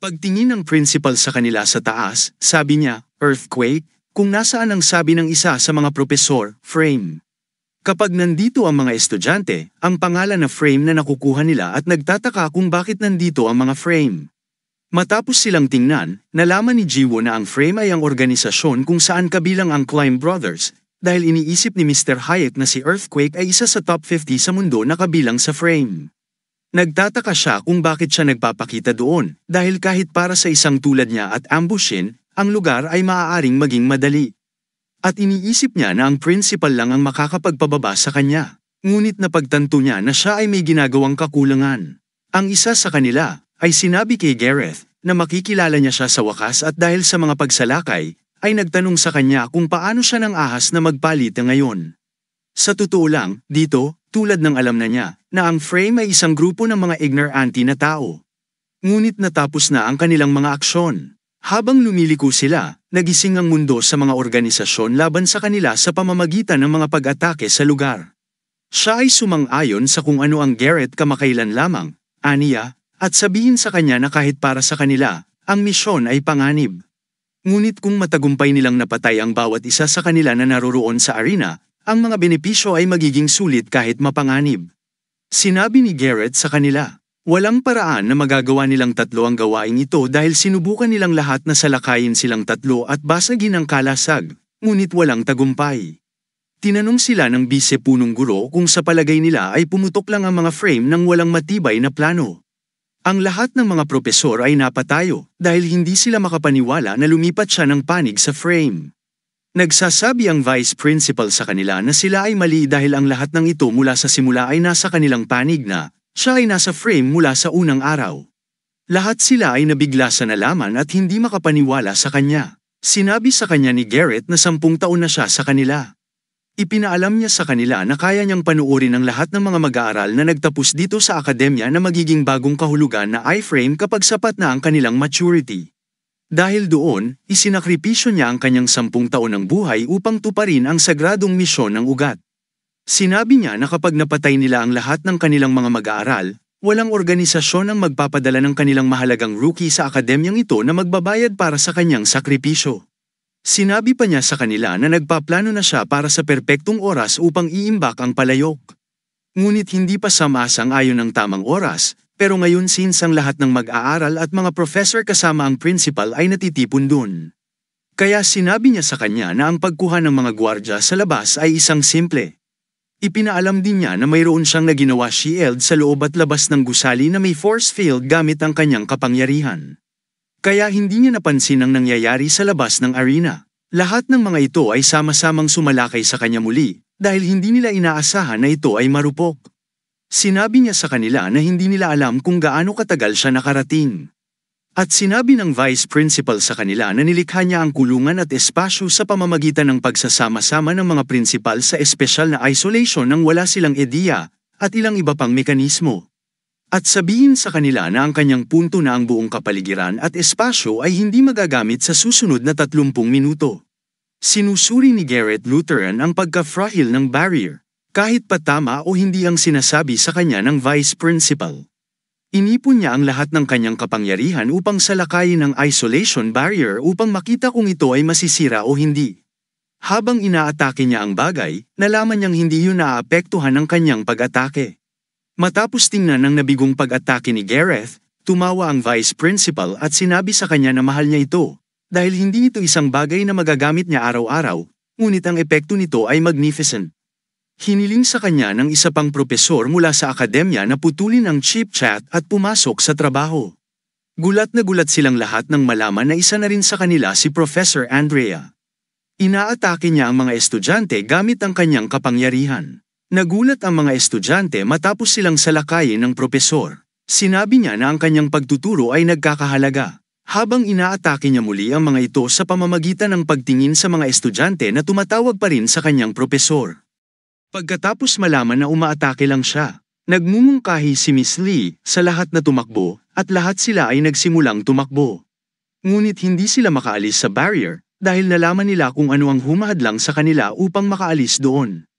Pagtingin ng principal sa kanila sa taas, sabi niya, earthquake, kung nasaan ang sabi ng isa sa mga propesor, frame. Kapag nandito ang mga estudyante, ang pangalan na frame na nakukuha nila at nagtataka kung bakit nandito ang mga frame. Matapos silang tingnan, nalaman ni Jiwo na ang frame ay ang organisasyon kung saan kabilang ang Climb Brothers, dahil iniisip ni Mr. Hayek na si Earthquake ay isa sa top 50 sa mundo na kabilang sa frame. Nagtataka siya kung bakit siya nagpapakita doon dahil kahit para sa isang tulad niya at ambushin, ang lugar ay maaaring maging madali. At iniisip niya na ang principal lang ang makakapagpababa sa kanya. Ngunit napagtanto niya na siya ay may ginagawang kakulangan. Ang isa sa kanila ay sinabi kay Gareth na makikilala niya siya sa wakas at dahil sa mga pagsalakay, ay nagtanong sa kanya kung paano siya nang ahas na magpalit ngayon. Sa totoo lang, dito, tulad ng alam na niya, na ang frame ay isang grupo ng mga ignoranti na tao. Ngunit natapos na ang kanilang mga aksyon. Habang lumiliko sila, nagising ang mundo sa mga organisasyon laban sa kanila sa pamamagitan ng mga pag-atake sa lugar. Siya ay sumang-ayon sa kung ano ang Garrett kamakailan lamang, aniya, at sabihin sa kanya na kahit para sa kanila, ang misyon ay panganib. Ngunit kung matagumpay nilang napatay ang bawat isa sa kanila na naroroon sa arena, ang mga benepisyo ay magiging sulit kahit mapanganib. Sinabi ni Garrett sa kanila, walang paraan na magagawa nilang tatlo ang gawain ito dahil sinubukan nilang lahat na salakayin silang tatlo at basagin ang kalasag, ngunit walang tagumpay. Tinanong sila ng bise punong guro kung sa palagay nila ay pumutok lang ang mga frame ng walang matibay na plano. Ang lahat ng mga propesor ay napatayo dahil hindi sila makapaniwala na lumipat siya ng panig sa frame. Nagsasabi ang vice principal sa kanila na sila ay mali dahil ang lahat ng ito mula sa simula ay nasa kanilang panig na siya ay nasa frame mula sa unang araw. Lahat sila ay nabigla sa nalaman at hindi makapaniwala sa kanya. Sinabi sa kanya ni Garrett na sampung taon na siya sa kanila. Ipinaalam niya sa kanila na kaya niyang panuorin ang lahat ng mga mag-aaral na nagtapos dito sa akademya na magiging bagong kahulugan na iframe kapag sapat na ang kanilang maturity. Dahil doon, isinakripisyo niya ang kanyang sampung taon ng buhay upang tuparin ang sagradong misyon ng ugat. Sinabi niya na kapag napatay nila ang lahat ng kanilang mga mag-aaral, walang organisasyon ang magpapadala ng kanilang mahalagang rookie sa akademyang ito na magbabayad para sa kanyang sakripisyo. Sinabi pa niya sa kanila na nagpaplano na siya para sa perpektong oras upang iimbak ang palayok. Ngunit hindi pa samasang ayon ng tamang oras, pero ngayon since ang lahat ng mag-aaral at mga professor kasama ang principal ay natitipon dun. Kaya sinabi niya sa kanya na ang pagkuha ng mga gwardya sa labas ay isang simple. Ipinaalam din niya na mayroon siyang naginawa shield sa loob at labas ng gusali na may force field gamit ang kanyang kapangyarihan. Kaya hindi niya napansin ang nangyayari sa labas ng arena. Lahat ng mga ito ay sama-samang sumalakay sa kanya muli dahil hindi nila inaasahan na ito ay marupok. Sinabi niya sa kanila na hindi nila alam kung gaano katagal siya nakarating. At sinabi ng vice principal sa kanila na nilikha niya ang kulungan at espasyo sa pamamagitan ng pagsasama-sama ng mga principal sa espesyal na isolation nang wala silang ideya at ilang iba pang mekanismo. At sabihin sa kanila na ang kanyang punto na ang buong kapaligiran at espasyo ay hindi magagamit sa susunod na 30 minuto. Sinusuri ni Garrett Lutheran ang pagka-fragile ng barrier. Kahit pa tama o hindi ang sinasabi sa kanya ng vice principal. Inipon niya ang lahat ng kanyang kapangyarihan upang salakayin ang isolation barrier upang makita kung ito ay masisira o hindi. Habang inaatake niya ang bagay, nalaman niyang hindi yun naaapektuhan ng kanyang pag-atake. Matapos tingnan ang nabigong pag-atake ni Gareth, tumawa ang vice principal at sinabi sa kanya na mahal niya ito, dahil hindi ito isang bagay na magagamit niya araw-araw, ngunit ang epekto nito ay magnificent. Hiniling sa kanya ng isa pang propesor mula sa akademya na putulin ang cheap chat at pumasok sa trabaho. Gulat na gulat silang lahat nang malaman na isa na rin sa kanila si Professor Andrea. Inaatake niya ang mga estudyante gamit ang kanyang kapangyarihan. Nagulat ang mga estudyante matapos silang salakayin ng propesor. Sinabi niya na ang kanyang pagtuturo ay nagkakahalaga. Habang inaatake niya muli ang mga ito sa pamamagitan ng pagtingin sa mga estudyante na tumatawag pa rin sa kanyang propesor. Pagkatapos malaman na umaatake lang siya, nagmumungkahi si Miss Lee sa lahat na tumakbo at lahat sila ay nagsimulang tumakbo. Ngunit hindi sila makaalis sa barrier dahil nalaman nila kung ano ang humahadlang sa kanila upang makaalis doon.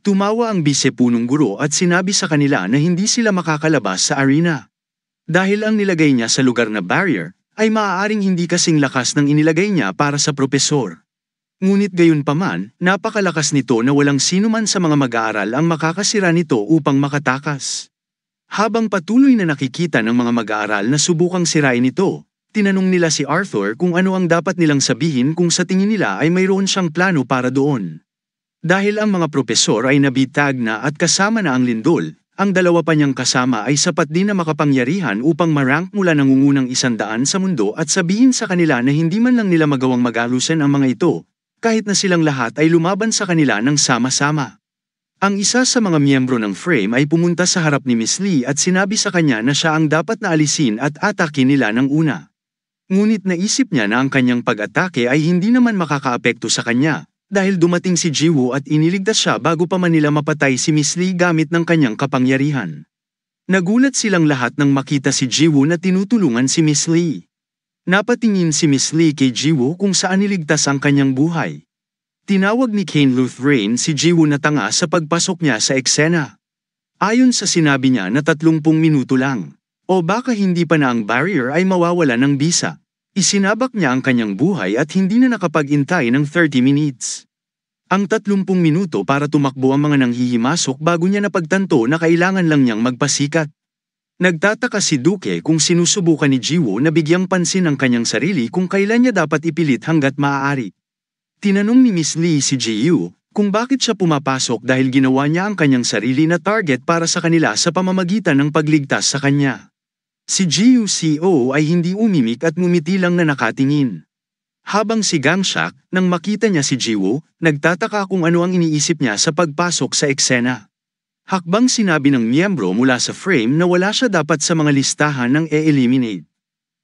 Tumawa ang bise punong guro at sinabi sa kanila na hindi sila makakalabas sa arena. Dahil ang nilagay niya sa lugar na barrier, ay maaaring hindi kasing lakas ng inilagay niya para sa propesor. Ngunit gayon paman, napakalakas nito na walang sino man sa mga mag-aaral ang makakasira nito upang makatakas. Habang patuloy na nakikita ng mga mag-aaral na subukang sirain ito, tinanong nila si Arthur kung ano ang dapat nilang sabihin kung sa tingin nila ay mayroon siyang plano para doon. Dahil ang mga propesor ay nabitag na at kasama na ang lindol, ang dalawa pa niyang kasama ay sapat din na makapangyarihan upang marank mula nangungunang isandaan sa mundo at sabihin sa kanila na hindi man lang nila magawang magalusan ang mga ito, kahit na silang lahat ay lumaban sa kanila ng sama-sama. Ang isa sa mga miyembro ng frame ay pumunta sa harap ni Miss Lee at sinabi sa kanya na siya ang dapat na alisin at atake nila ng una. Ngunit naisip niya na ang kanyang pag-atake ay hindi naman makakaapekto sa kanya, dahil dumating si Jiwoo at iniligtas siya bago pa man nila mapatay si Miss Lee gamit ng kanyang kapangyarihan. Nagulat silang lahat nang makita si Jiwoo na tinutulungan si Miss Lee. Napatingin si Miss Lee kay Jiwoo kung saan niligtas ang kanyang buhay. Tinawag ni Kane Luthrain si Jiwoo na tanga sa pagpasok niya sa eksena. Ayon sa sinabi niya na 30 minuto lang, o baka hindi pa na ang barrier ay mawawala ng bisa. Isinabak niya ang kanyang buhay at hindi na nakapag-intay ng 30 minutes. Ang 30 minuto para tumakbo ang mga nanghihimasok bago niya napagtanto na kailangan lang niyang magpasikat. Nagtataka si Duke kung sinusubukan ni Jiwo na bigyang pansin ang kanyang sarili kung kailan niya dapat ipilit hanggat maaari. Tinanong ni Miss Lee si Jiu kung bakit siya pumapasok dahil ginawa niya ang kanyang sarili na target para sa kanila sa pamamagitan ng pagligtas sa kanya. Si GUCO ay hindi umimik at ngumiti lang na nakatingin. Habang si Gangshak, nang makita niya si Jiwo, nagtataka kung ano ang iniisip niya sa pagpasok sa eksena. Hakbang sinabi ng miyembro mula sa frame na wala siya dapat sa mga listahan ng e-eliminate.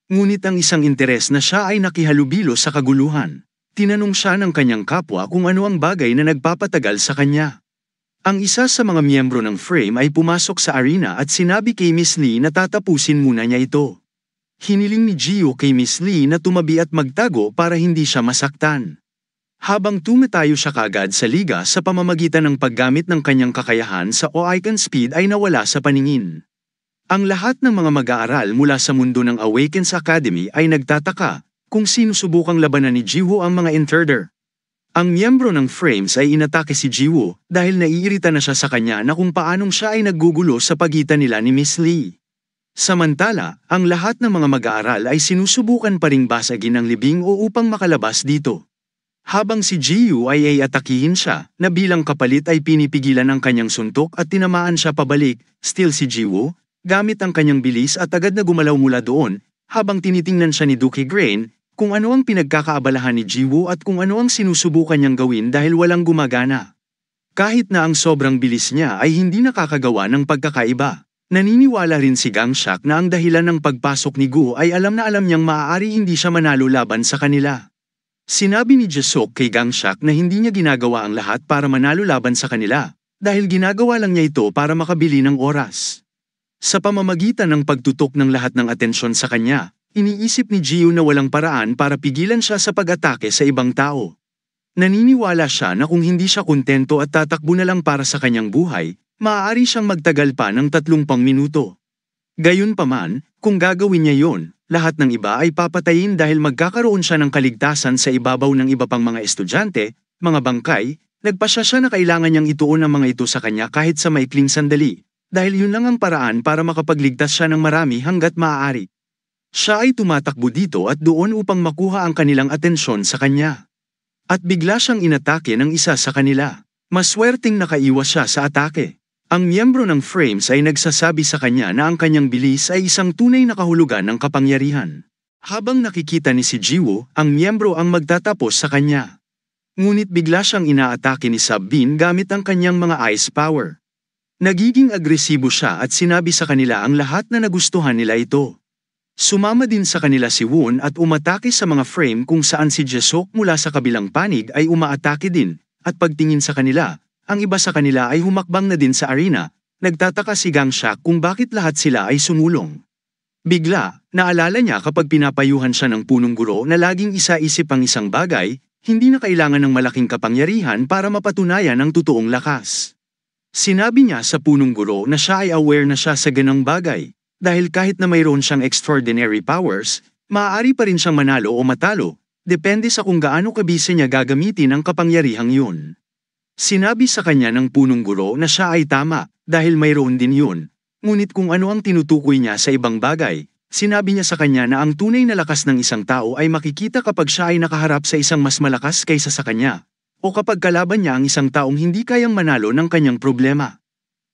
Ngunit ang isang interes na siya ay nakihalubilo sa kaguluhan. Tinanong siya ng kanyang kapwa kung ano ang bagay na nagpapatagal sa kanya. Ang isa sa mga miyembro ng frame ay pumasok sa arena at sinabi kay Miss Lee na tatapusin muna niya ito. Hiniling ni Gio kay Miss Lee na tumabi at magtago para hindi siya masaktan habang tumatayo siya kagad sa liga sa pamamagitan ng paggamit ng kanyang kakayahan sa o icon speed ay nawala sa paningin. Ang lahat ng mga mag-aaral mula sa mundo ng Awakens Academy ay nagtataka kung sinusubukang labanan ni Jiwoo ang mga interder. Ang miyembro ng Frames ay inatake si Jiwoo dahil naiirita na siya sa kanya na kung paanong siya ay naggugulo sa pagitan nila ni Miss Lee. Samantala, ang lahat ng mga mag-aaral ay sinusubukan pa ring basagin ng libing o upang makalabas dito. Habang si Jiu ay iatakihin siya, na bilang kapalit ay pinipigilan ang kanyang suntok at tinamaan siya pabalik, still si Jiwo, gamit ang kanyang bilis at agad na gumalaw mula doon, habang tinitingnan siya ni Duki Grain, kung ano ang pinagkakaabalahan ni Jiwo at kung ano ang sinusubukan niyang gawin dahil walang gumagana. Kahit na ang sobrang bilis niya ay hindi nakakagawa ng pagkakaiba. Naniniwala rin si Gang Shak na ang dahilan ng pagpasok ni Gu ay alam na alam niyang maaari hindi siya manalo laban sa kanila. Sinabi ni Jesok kay Gang Shak na hindi niya ginagawa ang lahat para manalo laban sa kanila, dahil ginagawa lang niya ito para makabili ng oras. Sa pamamagitan ng pagtutok ng lahat ng atensyon sa kanya, iniisip ni Jiu na walang paraan para pigilan siya sa pag-atake sa ibang tao. Naniniwala siya na kung hindi siya kontento at tatakbo na lang para sa kanyang buhay, maaari siyang magtagal pa ng pang minuto. Gayunpaman, kung gagawin niya yon, lahat ng iba ay papatayin dahil magkakaroon siya ng kaligtasan sa ibabaw ng iba pang mga estudyante, mga bangkay, nagpasya siya na kailangan niyang ituon ang mga ito sa kanya kahit sa maikling sandali, dahil yun lang ang paraan para makapagligtas siya ng marami hanggat maaari. Siya ay tumatakbo dito at doon upang makuha ang kanilang atensyon sa kanya. At bigla siyang inatake ng isa sa kanila. Maswerting nakaiwas siya sa atake. Ang miyembro ng Frames ay nagsasabi sa kanya na ang kanyang bilis ay isang tunay na kahulugan ng kapangyarihan. Habang nakikita ni si Jiwo, ang miyembro ang magtatapos sa kanya. Ngunit bigla siyang inaatake ni Sabbin gamit ang kanyang mga ice power. Nagiging agresibo siya at sinabi sa kanila ang lahat na nagustuhan nila ito. Sumama din sa kanila si Won at umatake sa mga frame kung saan si Jesok mula sa kabilang panig ay umaatake din, at pagtingin sa kanila, ang iba sa kanila ay humakbang na din sa arena, nagtataka si Gang Shaq kung bakit lahat sila ay sumulong. Bigla, naalala niya kapag pinapayuhan siya ng punong guro na laging isaisip ang isang bagay, hindi na kailangan ng malaking kapangyarihan para mapatunayan ang totoong lakas. Sinabi niya sa punong guro na siya ay aware na siya sa ganang bagay, dahil kahit na mayroon siyang extraordinary powers, maaari pa rin siyang manalo o matalo, depende sa kung gaano kabisa niya gagamitin ang kapangyarihang yun. Sinabi sa kanya ng punong guro na siya ay tama, dahil mayroon din yun, ngunit kung ano ang tinutukoy niya sa ibang bagay, sinabi niya sa kanya na ang tunay na lakas ng isang tao ay makikita kapag siya ay nakaharap sa isang mas malakas kaysa sa kanya, o kapag kalaban niya ang isang taong hindi kayang manalo ng kanyang problema.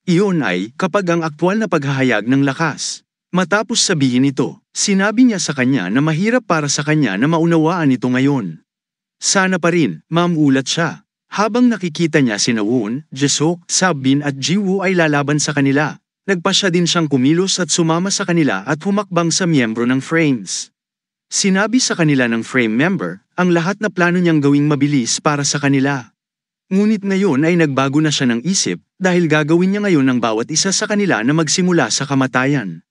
Iyon ay kapag ang aktwal na paghahayag ng lakas. Matapos sabihin ito, sinabi niya sa kanya na mahirap para sa kanya na maunawaan ito ngayon. Sana pa rin, ma'am mamulat siya. Habang nakikita niya si Nawoon, Jisook, Sabin at Jiwoo ay lalaban sa kanila, nagpasya din siyang kumilos at sumama sa kanila at humakbang sa miyembro ng Frames. Sinabi sa kanila ng Frame member, ang lahat na plano niyang gawing mabilis para sa kanila. Ngunit ngayon ay nagbago na siya ng isip dahil gagawin niya ngayon ang bawat isa sa kanila na magsimula sa kamatayan.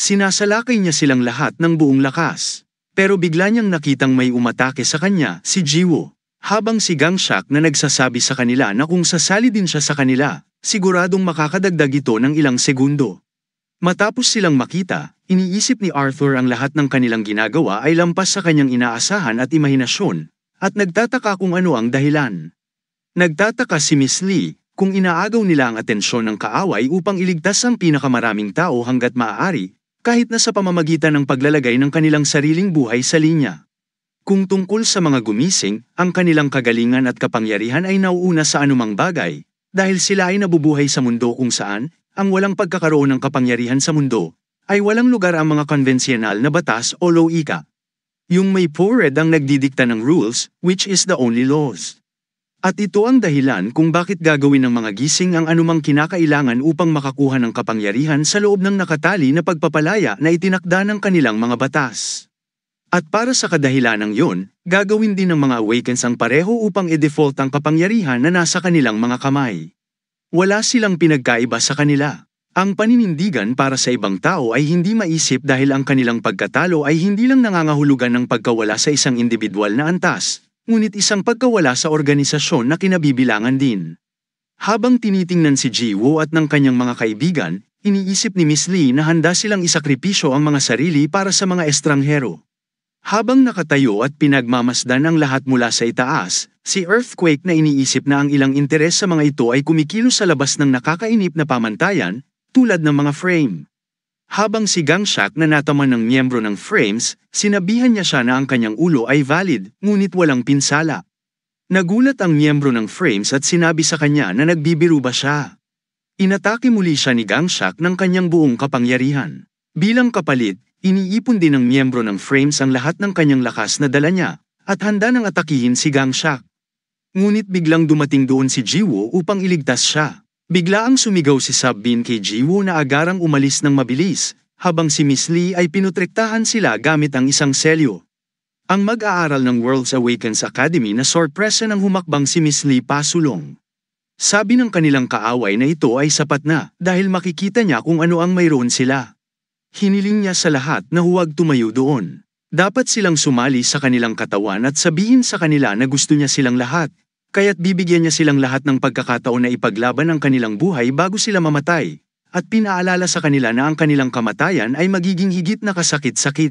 Sinasalakay niya silang lahat ng buong lakas. Pero bigla niyang nakitang may umatake sa kanya, si Jiwoo habang si Gang Shak na nagsasabi sa kanila na kung sasali din siya sa kanila, siguradong makakadagdag ito ng ilang segundo. Matapos silang makita, iniisip ni Arthur ang lahat ng kanilang ginagawa ay lampas sa kanyang inaasahan at imahinasyon, at nagtataka kung ano ang dahilan. Nagtataka si Miss Lee kung inaagaw nila ang atensyon ng kaaway upang iligtas ang pinakamaraming tao hanggat maaari, kahit na sa pamamagitan ng paglalagay ng kanilang sariling buhay sa linya. Kung tungkol sa mga gumising, ang kanilang kagalingan at kapangyarihan ay nauuna sa anumang bagay, dahil sila ay nabubuhay sa mundo kung saan, ang walang pagkakaroon ng kapangyarihan sa mundo, ay walang lugar ang mga konvensyonal na batas o loika. Yung may pored ang nagdidikta ng rules, which is the only laws. At ito ang dahilan kung bakit gagawin ng mga gising ang anumang kinakailangan upang makakuha ng kapangyarihan sa loob ng nakatali na pagpapalaya na itinakda ng kanilang mga batas. At para sa kadahilanang yun, gagawin din ng mga awakens ang pareho upang i-default ang kapangyarihan na nasa kanilang mga kamay. Wala silang pinagkaiba sa kanila. Ang paninindigan para sa ibang tao ay hindi maisip dahil ang kanilang pagkatalo ay hindi lang nangangahulugan ng pagkawala sa isang individual na antas, ngunit isang pagkawala sa organisasyon na kinabibilangan din. Habang tinitingnan si Jiwo at ng kanyang mga kaibigan, iniisip ni Miss Lee na handa silang isakripisyo ang mga sarili para sa mga estranghero. Habang nakatayo at pinagmamasdan ang lahat mula sa itaas, si Earthquake na iniisip na ang ilang interes sa mga ito ay kumikilos sa labas ng nakakainip na pamantayan, tulad ng mga frame. Habang si Gangshak na nataman ng miyembro ng frames, sinabihan niya siya na ang kanyang ulo ay valid, ngunit walang pinsala. Nagulat ang miyembro ng frames at sinabi sa kanya na nagbibiro ba siya. Inatake muli siya ni Gangshak ng kanyang buong kapangyarihan. Bilang kapalit, Iniipon din ng miyembro ng Frames ang lahat ng kanyang lakas na dala niya, at handa nang atakihin si Gang Shaq. Ngunit biglang dumating doon si Jiwo upang iligtas siya. Bigla ang sumigaw si Sabbin kay Jiwo na agarang umalis ng mabilis, habang si Miss Lee ay pinutrektahan sila gamit ang isang selyo. Ang mag-aaral ng World's Awakens Academy na sorpresa ng humakbang si Miss Lee pasulong. Sabi ng kanilang kaaway na ito ay sapat na dahil makikita niya kung ano ang mayroon sila. Hiniling niya sa lahat na huwag tumayo doon. Dapat silang sumali sa kanilang katawan at sabihin sa kanila na gusto niya silang lahat, kaya't bibigyan niya silang lahat ng pagkakataon na ipaglaban ang kanilang buhay bago sila mamatay, at pinaalala sa kanila na ang kanilang kamatayan ay magiging higit na kasakit-sakit.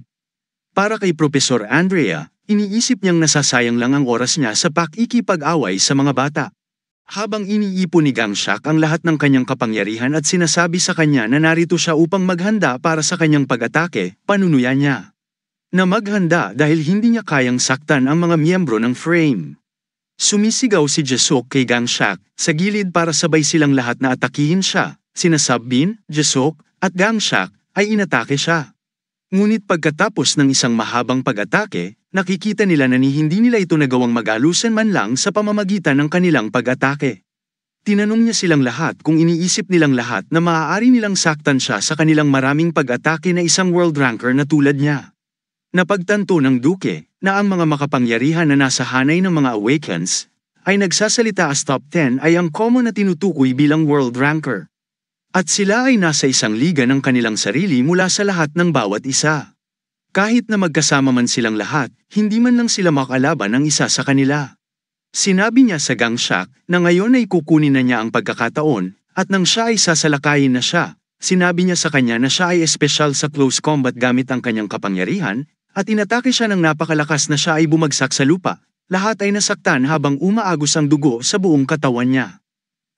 Para kay Profesor Andrea, iniisip niyang nasasayang lang ang oras niya sa pakikipag-away sa mga bata habang iniipon ni Gangshak ang lahat ng kanyang kapangyarihan at sinasabi sa kanya na narito siya upang maghanda para sa kanyang pag-atake, panunuya niya. Na maghanda dahil hindi niya kayang saktan ang mga miyembro ng frame. Sumisigaw si Jesok kay Gangshak sa gilid para sabay silang lahat na atakihin siya. Sinasab Bin, Jesok, at Gangshak ay inatake siya. Ngunit pagkatapos ng isang mahabang pag-atake, nakikita nila na ni hindi nila ito nagawang mag-alusan man lang sa pamamagitan ng kanilang pag-atake. Tinanong niya silang lahat kung iniisip nilang lahat na maaari nilang saktan siya sa kanilang maraming pag-atake na isang world ranker na tulad niya. Napagtanto ng Duke na ang mga makapangyarihan na nasa hanay ng mga Awakens ay nagsasalita as top 10 ay ang common na tinutukoy bilang world ranker. At sila ay nasa isang liga ng kanilang sarili mula sa lahat ng bawat isa. Kahit na magkasama man silang lahat, hindi man lang sila makalaban ng isa sa kanila. Sinabi niya sa Gang Gangshak na ngayon ay kukunin na niya ang pagkakataon at nang siya ay sasalakayin na siya, sinabi niya sa kanya na siya ay espesyal sa close combat gamit ang kanyang kapangyarihan at inatake siya ng napakalakas na siya ay bumagsak sa lupa. Lahat ay nasaktan habang umaagos ang dugo sa buong katawan niya.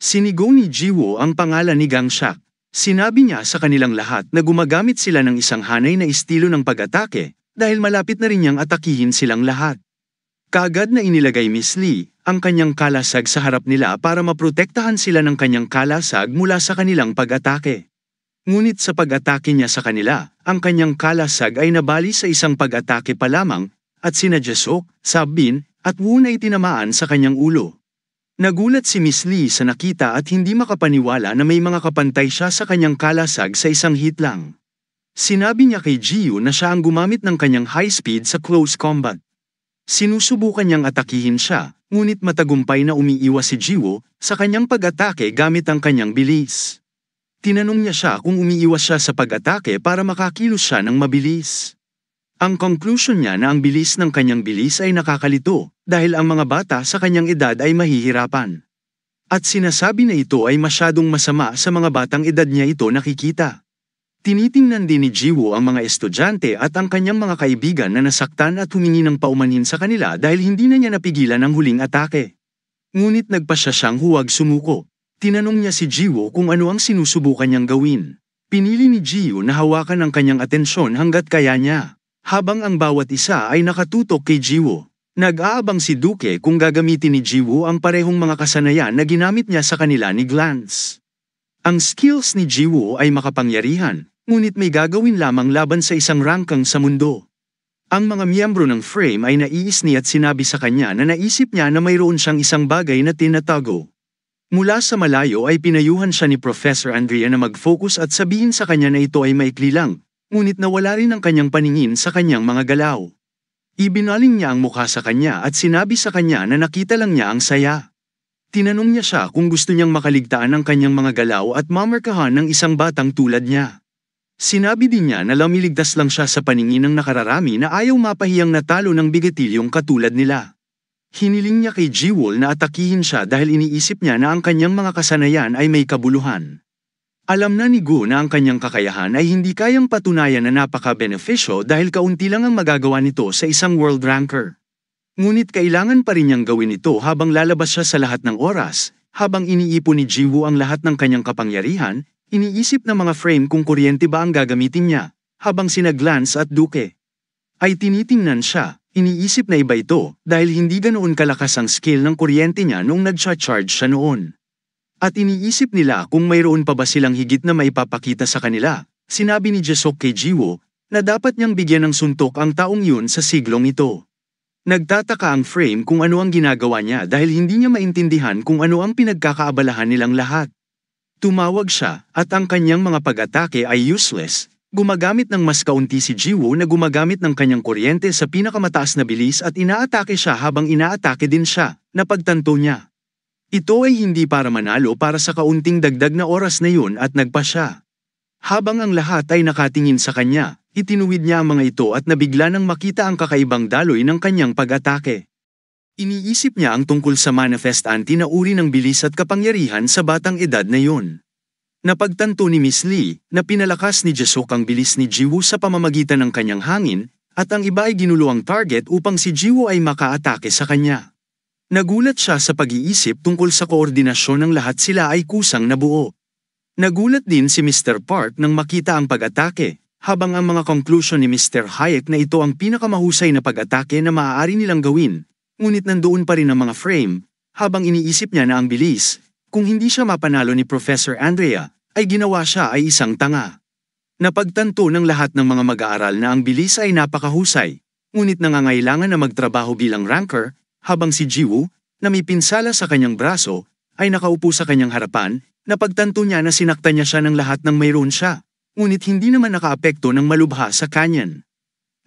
Sinigaw ni Jiwo ang pangalan ni Gang Shak. Sinabi niya sa kanilang lahat na gumagamit sila ng isang hanay na estilo ng pag-atake dahil malapit na rin niyang atakihin silang lahat. Kagad na inilagay Miss Lee ang kanyang kalasag sa harap nila para maprotektahan sila ng kanyang kalasag mula sa kanilang pag-atake. Ngunit sa pag-atake niya sa kanila, ang kanyang kalasag ay nabali sa isang pag-atake pa lamang, at sina Jesok, Sabin, at Woon ay tinamaan sa kanyang ulo. Nagulat si Miss Lee sa nakita at hindi makapaniwala na may mga kapantay siya sa kanyang kalasag sa isang hit lang. Sinabi niya kay Jiu na siya ang gumamit ng kanyang high speed sa close combat. Sinusubukan niyang atakihin siya, ngunit matagumpay na umiiwas si Jiwo sa kanyang pag-atake gamit ang kanyang bilis. Tinanong niya siya kung umiiwas siya sa pag-atake para makakilos siya ng mabilis. Ang conclusion niya na ang bilis ng kanyang bilis ay nakakalito, dahil ang mga bata sa kanyang edad ay mahihirapan. At sinasabi na ito ay masyadong masama sa mga batang edad niya ito nakikita. Tinitingnan din ni Jiwo ang mga estudyante at ang kanyang mga kaibigan na nasaktan at humingi ng paumanhin sa kanila dahil hindi na niya napigilan ang huling atake. Ngunit nagpasya siya siyang huwag sumuko. Tinanong niya si Jiwo kung ano ang sinusubukan niyang gawin. Pinili ni Jiwo na hawakan ang kanyang atensyon hanggat kaya niya, habang ang bawat isa ay nakatutok kay Jiwo. Nag-aabang si Duke kung gagamitin ni Jiwoo ang parehong mga kasanayan na ginamit niya sa kanila ni Glance. Ang skills ni Jiwoo ay makapangyarihan, ngunit may gagawin lamang laban sa isang rangkang sa mundo. Ang mga miyembro ng frame ay naiis at sinabi sa kanya na naisip niya na mayroon siyang isang bagay na tinatago. Mula sa malayo ay pinayuhan siya ni Professor Andrea na mag-focus at sabihin sa kanya na ito ay maikli lang, ngunit nawala rin ang kanyang paningin sa kanyang mga galaw. Ibinaling niya ang mukha sa kanya at sinabi sa kanya na nakita lang niya ang saya. Tinanong niya siya kung gusto niyang makaligtaan ang kanyang mga galaw at mamarkahan ng isang batang tulad niya. Sinabi din niya na lamiligtas lang siya sa paningin ng nakararami na ayaw mapahiyang natalo ng bigatilyong katulad nila. Hiniling niya kay Jiwol na atakihin siya dahil iniisip niya na ang kanyang mga kasanayan ay may kabuluhan. Alam na ni Gu na ang kanyang kakayahan ay hindi kayang patunayan na napaka beneficio dahil kaunti lang ang magagawa nito sa isang world ranker. Ngunit kailangan pa rin niyang gawin ito habang lalabas siya sa lahat ng oras, habang iniipon ni Jiwoo ang lahat ng kanyang kapangyarihan, iniisip ng mga frame kung kuryente ba ang gagamitin niya, habang sina Glance at Duke. Ay tinitingnan siya, iniisip na iba ito dahil hindi ganoon kalakas ang skill ng kuryente niya nung nag-charge siya noon. At iniisip nila kung mayroon pa ba silang higit na maipapakita sa kanila, sinabi ni Jesok kay Jiwo, na dapat niyang bigyan ng suntok ang taong yun sa siglong ito. Nagtataka ang frame kung ano ang ginagawa niya dahil hindi niya maintindihan kung ano ang pinagkakaabalahan nilang lahat. Tumawag siya at ang kanyang mga pag-atake ay useless. Gumagamit ng mas kaunti si Jiwo na gumagamit ng kanyang kuryente sa pinakamataas na bilis at inaatake siya habang inaatake din siya, napagtanto niya. Ito ay hindi para manalo para sa kaunting dagdag na oras na yun at nagpa siya. Habang ang lahat ay nakatingin sa kanya, itinuwid niya ang mga ito at nabigla nang makita ang kakaibang daloy ng kanyang pag-atake. Iniisip niya ang tungkol sa manifest anti na uri ng bilis at kapangyarihan sa batang edad na yon. Napagtanto ni Miss Lee na pinalakas ni Jesok ang bilis ni Jiwoo sa pamamagitan ng kanyang hangin at ang iba ay ginulo ang target upang si Jiwoo ay makaatake sa kanya. Nagulat siya sa pag-iisip tungkol sa koordinasyon ng lahat sila ay kusang nabuo. Nagulat din si Mr. Park nang makita ang pag-atake, habang ang mga konklusyon ni Mr. Hayek na ito ang pinakamahusay na pag-atake na maaari nilang gawin, ngunit nandoon pa rin ang mga frame, habang iniisip niya na ang bilis, kung hindi siya mapanalo ni Professor Andrea, ay ginawa siya ay isang tanga. Napagtanto ng lahat ng mga mag-aaral na ang bilis ay napakahusay, ngunit nangangailangan na magtrabaho bilang ranker habang si Jiwoo, na may pinsala sa kanyang braso, ay nakaupo sa kanyang harapan, napagtanto niya na sinakta niya siya ng lahat ng mayroon siya, ngunit hindi naman nakaapekto ng malubha sa kanyan.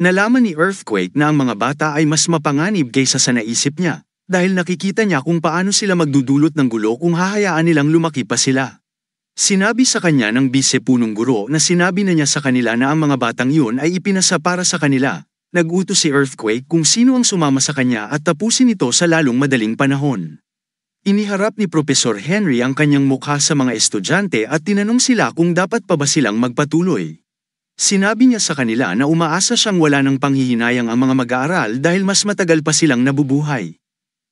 Nalaman ni Earthquake na ang mga bata ay mas mapanganib kaysa sa naisip niya, dahil nakikita niya kung paano sila magdudulot ng gulo kung hahayaan nilang lumaki pa sila. Sinabi sa kanya ng bise punong guro na sinabi na niya sa kanila na ang mga batang iyon ay ipinasa para sa kanila, nag nagutos si Earthquake kung sino ang sumama sa kanya at tapusin ito sa lalong madaling panahon. Iniharap ni Professor Henry ang kanyang mukha sa mga estudyante at tinanong sila kung dapat pa ba silang magpatuloy. Sinabi niya sa kanila na umaasa siyang wala ng panghihinayang ang mga mag-aaral dahil mas matagal pa silang nabubuhay.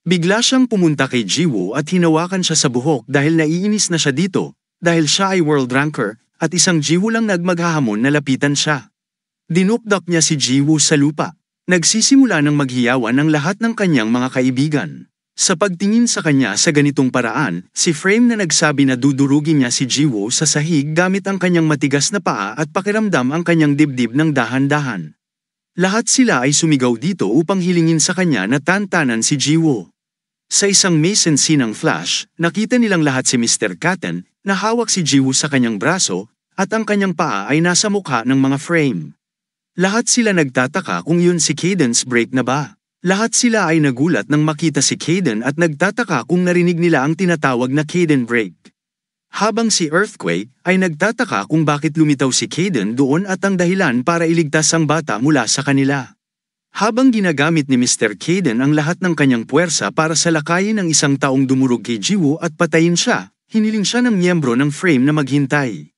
Bigla siyang pumunta kay Jiwoo at hinawakan siya sa buhok dahil naiinis na siya dito, dahil siya ay world ranker, at isang Jiwoo lang nagmaghahamon na lapitan siya. Dinukdak niya si Jiwoo sa lupa. Nagsisimula ng maghiyawan ang lahat ng kanyang mga kaibigan. Sa pagtingin sa kanya sa ganitong paraan, si Frame na nagsabi na dudurugin niya si Jiwoo sa sahig gamit ang kanyang matigas na paa at pakiramdam ang kanyang dibdib ng dahan-dahan. Lahat sila ay sumigaw dito upang hilingin sa kanya na tantanan si Jiwoo. Sa isang mason sinang flash, nakita nilang lahat si Mr. Katten na hawak si Jiwoo sa kanyang braso at ang kanyang paa ay nasa mukha ng mga frame. Lahat sila nagtataka kung yun si Cadence break na ba. Lahat sila ay nagulat nang makita si Caden at nagtataka kung narinig nila ang tinatawag na Caden break. Habang si Earthquake ay nagtataka kung bakit lumitaw si Caden doon at ang dahilan para iligtas ang bata mula sa kanila. Habang ginagamit ni Mr. Caden ang lahat ng kanyang puwersa para salakayin ang isang taong dumurog kay Jiwoo at patayin siya, hiniling siya ng miyembro ng frame na maghintay.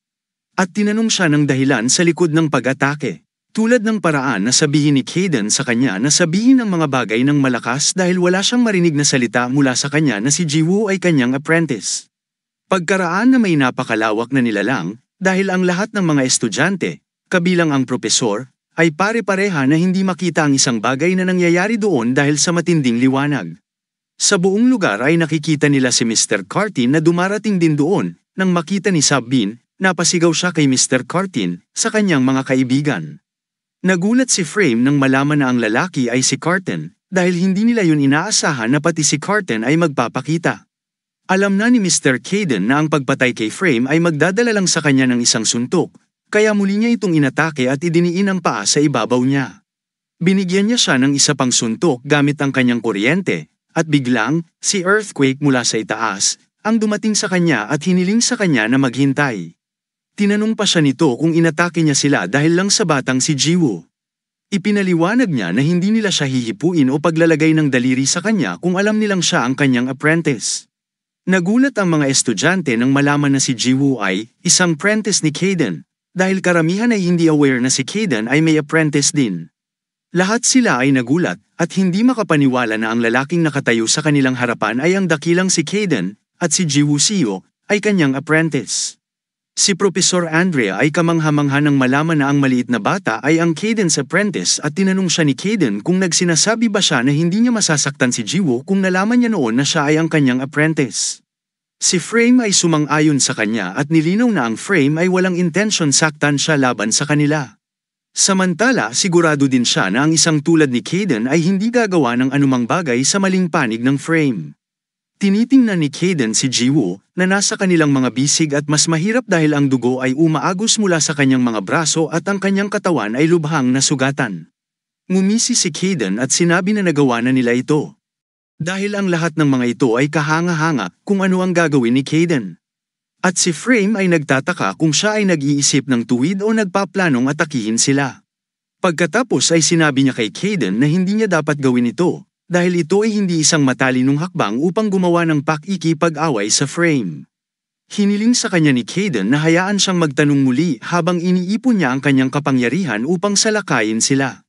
At tinanong siya ng dahilan sa likod ng pag-atake. Tulad ng paraan na sabihin ni Caden sa kanya na sabihin ang mga bagay ng malakas dahil wala siyang marinig na salita mula sa kanya na si Jiwoo ay kanyang apprentice. Pagkaraan na may napakalawak na nilalang dahil ang lahat ng mga estudyante, kabilang ang propesor, ay pare-pareha na hindi makita ang isang bagay na nangyayari doon dahil sa matinding liwanag. Sa buong lugar ay nakikita nila si Mr. Cartin na dumarating din doon nang makita ni Sabine, napasigaw siya kay Mr. Cartin sa kanyang mga kaibigan. Nagulat si Frame nang malaman na ang lalaki ay si Carton, dahil hindi nila yun inaasahan na pati si Carton ay magpapakita. Alam na ni Mr. Caden na ang pagpatay kay Frame ay magdadala lang sa kanya ng isang suntok, kaya muli niya itong inatake at idiniin ang paa sa ibabaw niya. Binigyan niya siya ng isa pang suntok gamit ang kanyang kuryente, at biglang, si Earthquake mula sa itaas, ang dumating sa kanya at hiniling sa kanya na maghintay. Tinanong pa siya nito kung inatake niya sila dahil lang sa batang si Jiwoo. Ipinaliwanag niya na hindi nila siya hihipuin o paglalagay ng daliri sa kanya kung alam nilang siya ang kanyang apprentice. Nagulat ang mga estudyante nang malaman na si Jiwoo ay isang apprentice ni Kaden, dahil karamihan ay hindi aware na si Kaden ay may apprentice din. Lahat sila ay nagulat at hindi makapaniwala na ang lalaking nakatayo sa kanilang harapan ay ang dakilang si Kaden at si Jiwoo Seo ay kanyang apprentice. Si Profesor Andrea ay kamanghamangha nang malaman na ang maliit na bata ay ang Caden's apprentice at tinanong siya ni Caden kung nagsinasabi ba siya na hindi niya masasaktan si Jiwo kung nalaman niya noon na siya ay ang kanyang apprentice. Si Frame ay sumang-ayon sa kanya at nilinaw na ang Frame ay walang intensyon saktan siya laban sa kanila. Samantala sigurado din siya na ang isang tulad ni Caden ay hindi gagawa ng anumang bagay sa maling panig ng Frame. Tinitingnan ni Caden si Jiwoo na nasa kanilang mga bisig at mas mahirap dahil ang dugo ay umaagos mula sa kanyang mga braso at ang kanyang katawan ay lubhang nasugatan. Ngumisi si Caden at sinabi na nagawa na nila ito. Dahil ang lahat ng mga ito ay kahanga-hanga kung ano ang gagawin ni Caden. At si Frame ay nagtataka kung siya ay nag-iisip ng tuwid o nagpaplanong atakihin sila. Pagkatapos ay sinabi niya kay Caden na hindi niya dapat gawin ito, dahil ito ay hindi isang matalinong hakbang upang gumawa ng pakikipag-away sa frame. Hiniling sa kanya ni Caden na hayaan siyang magtanong muli habang iniipon niya ang kanyang kapangyarihan upang salakayin sila.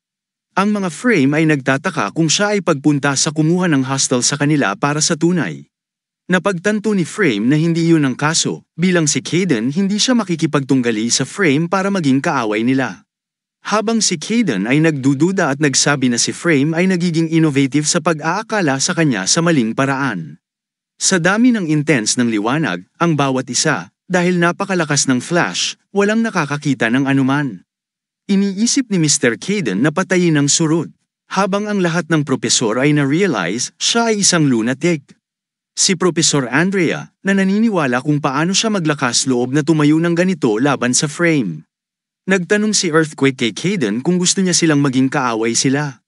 Ang mga frame ay nagtataka kung siya ay pagpunta sa kumuha ng hostel sa kanila para sa tunay. Napagtanto ni Frame na hindi yun ang kaso, bilang si Caden hindi siya makikipagtunggali sa Frame para maging kaaway nila. Habang si Kaden ay nagdududa at nagsabi na si Frame ay nagiging innovative sa pag-aakala sa kanya sa maling paraan. Sa dami ng intense ng liwanag, ang bawat isa, dahil napakalakas ng flash, walang nakakakita ng anuman. Iniisip ni Mr. Kaden na patayin ang surod, habang ang lahat ng propesor ay na-realize siya ay isang lunatic. Si Propesor Andrea na naniniwala kung paano siya maglakas loob na tumayo ng ganito laban sa frame. Nagtanong si Earthquake kay Caden kung gusto niya silang maging kaaway sila.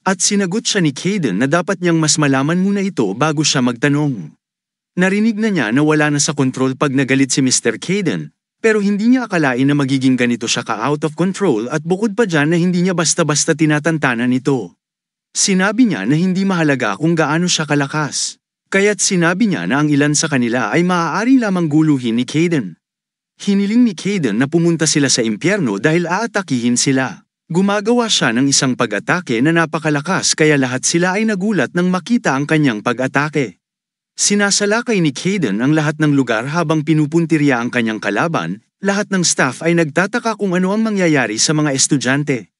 At sinagot siya ni Caden na dapat niyang mas malaman muna ito bago siya magtanong. Narinig na niya na wala na sa control pag nagalit si Mr. Caden, pero hindi niya akalain na magiging ganito siya ka-out of control at bukod pa dyan na hindi niya basta-basta tinatantanan ito. Sinabi niya na hindi mahalaga kung gaano siya kalakas, kaya't sinabi niya na ang ilan sa kanila ay maaari lamang guluhin ni Caden. Hiniling ni Caden na pumunta sila sa impyerno dahil aatakihin sila. Gumagawa siya ng isang pag-atake na napakalakas kaya lahat sila ay nagulat nang makita ang kanyang pag-atake. Sinasalakay ni Caden ang lahat ng lugar habang pinupuntirya ang kanyang kalaban, lahat ng staff ay nagtataka kung ano ang mangyayari sa mga estudyante.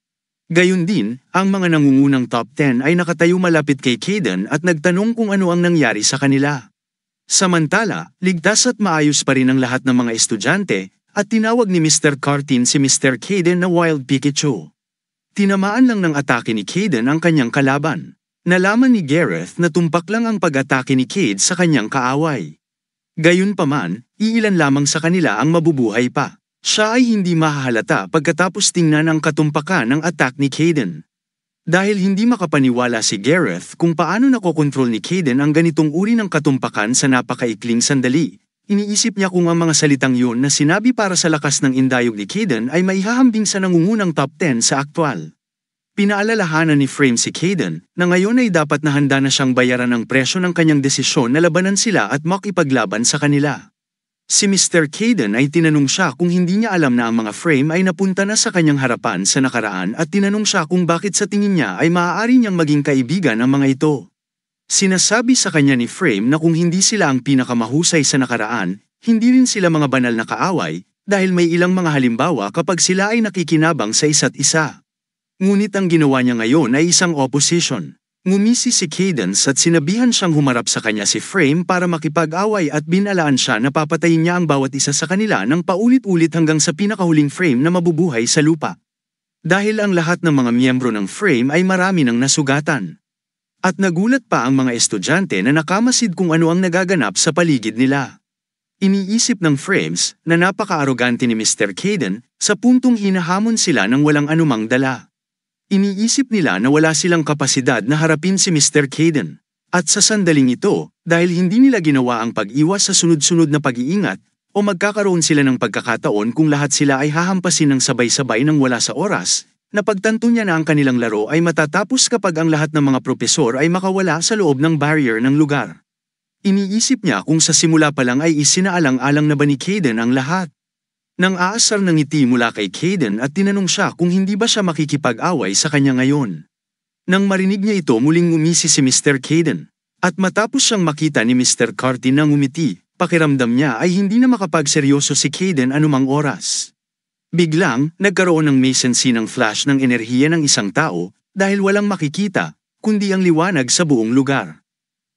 Gayun din, ang mga nangungunang top 10 ay nakatayo malapit kay Caden at nagtanong kung ano ang nangyari sa kanila. Samantala, ligtas at maayos pa rin ang lahat ng mga estudyante, at tinawag ni Mr. Cartin si Mr. Caden na Wild Pikachu. Tinamaan lang ng atake ni Caden ang kanyang kalaban. Nalaman ni Gareth na tumpak lang ang pag-atake ni Cade sa kanyang kaaway. Gayunpaman, iilan lamang sa kanila ang mabubuhay pa. Siya ay hindi mahahalata pagkatapos tingnan ang katumpakan ng attack ni Caden. Dahil hindi makapaniwala si Gareth kung paano nakokontrol ni Caden ang ganitong uri ng katumpakan sa napakaikling sandali, iniisip niya kung ang mga salitang yun na sinabi para sa lakas ng indayog ni Caden ay maihahambing sa nangungunang top 10 sa aktual. Pinaalalahanan ni Frame si Caden na ngayon ay dapat na handa na siyang bayaran ang presyo ng kanyang desisyon na labanan sila at makipaglaban sa kanila. Si Mr. Caden ay tinanong siya kung hindi niya alam na ang mga frame ay napunta na sa kanyang harapan sa nakaraan at tinanong siya kung bakit sa tingin niya ay maaari niyang maging kaibigan ang mga ito. Sinasabi sa kanya ni Frame na kung hindi sila ang pinakamahusay sa nakaraan, hindi rin sila mga banal na kaaway dahil may ilang mga halimbawa kapag sila ay nakikinabang sa isa't isa. Ngunit ang ginawa niya ngayon ay isang opposition. Ngumisi si Cadence at sinabihan siyang humarap sa kanya si Frame para makipag-away at binalaan siya na papatayin niya ang bawat isa sa kanila ng paulit-ulit hanggang sa pinakahuling Frame na mabubuhay sa lupa. Dahil ang lahat ng mga miyembro ng Frame ay marami ng nasugatan. At nagulat pa ang mga estudyante na nakamasid kung ano ang nagaganap sa paligid nila. Iniisip ng Frames na napaka-arogante ni Mr. Caden sa puntong hinahamon sila ng walang anumang dala. Iniisip nila na wala silang kapasidad na harapin si Mr. Caden. At sa sandaling ito, dahil hindi nila ginawa ang pag-iwas sa sunod-sunod na pag-iingat, o magkakaroon sila ng pagkakataon kung lahat sila ay hahampasin ng sabay-sabay nang wala sa oras, napagtanto niya na ang kanilang laro ay matatapos kapag ang lahat ng mga propesor ay makawala sa loob ng barrier ng lugar. Iniisip niya kung sa simula pa lang ay isinaalang-alang na ba ni Caden ang lahat. Nang aasar ng ngiti mula kay Caden at tinanong siya kung hindi ba siya makikipag-away sa kanya ngayon. Nang marinig niya ito muling umisi si Mr. Caden, at matapos siyang makita ni Mr. Carty na ngumiti, pakiramdam niya ay hindi na makapagseryoso si Caden anumang oras. Biglang, nagkaroon ng masensi ng flash ng enerhiya ng isang tao dahil walang makikita, kundi ang liwanag sa buong lugar.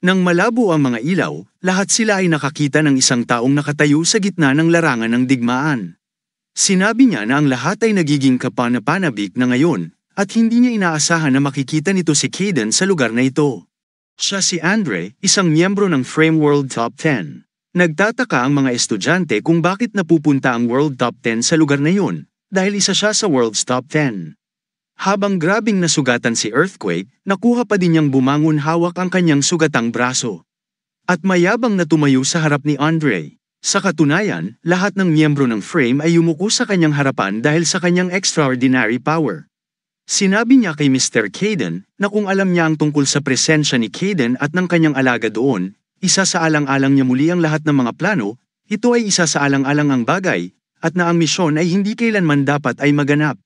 Nang malabo ang mga ilaw, lahat sila ay nakakita ng isang taong nakatayo sa gitna ng larangan ng digmaan. Sinabi niya na ang lahat ay nagiging kapanapanabik na ngayon, at hindi niya inaasahan na makikita nito si Caden sa lugar na ito. Siya si Andre, isang miyembro ng Frame World Top 10. Nagtataka ang mga estudyante kung bakit napupunta ang World Top 10 sa lugar na iyon, dahil isa siya sa World's Top 10. Habang grabing nasugatan si Earthquake, nakuha pa din niyang bumangon hawak ang kanyang sugatang braso. At mayabang na tumayo sa harap ni Andre. Sa katunayan, lahat ng miyembro ng frame ay yumuko sa kanyang harapan dahil sa kanyang extraordinary power. Sinabi niya kay Mr. Caden na kung alam niya ang tungkol sa presensya ni Caden at ng kanyang alaga doon, isa sa alang-alang niya muli ang lahat ng mga plano, ito ay isa sa alang-alang ang bagay, at na ang misyon ay hindi kailanman dapat ay maganap.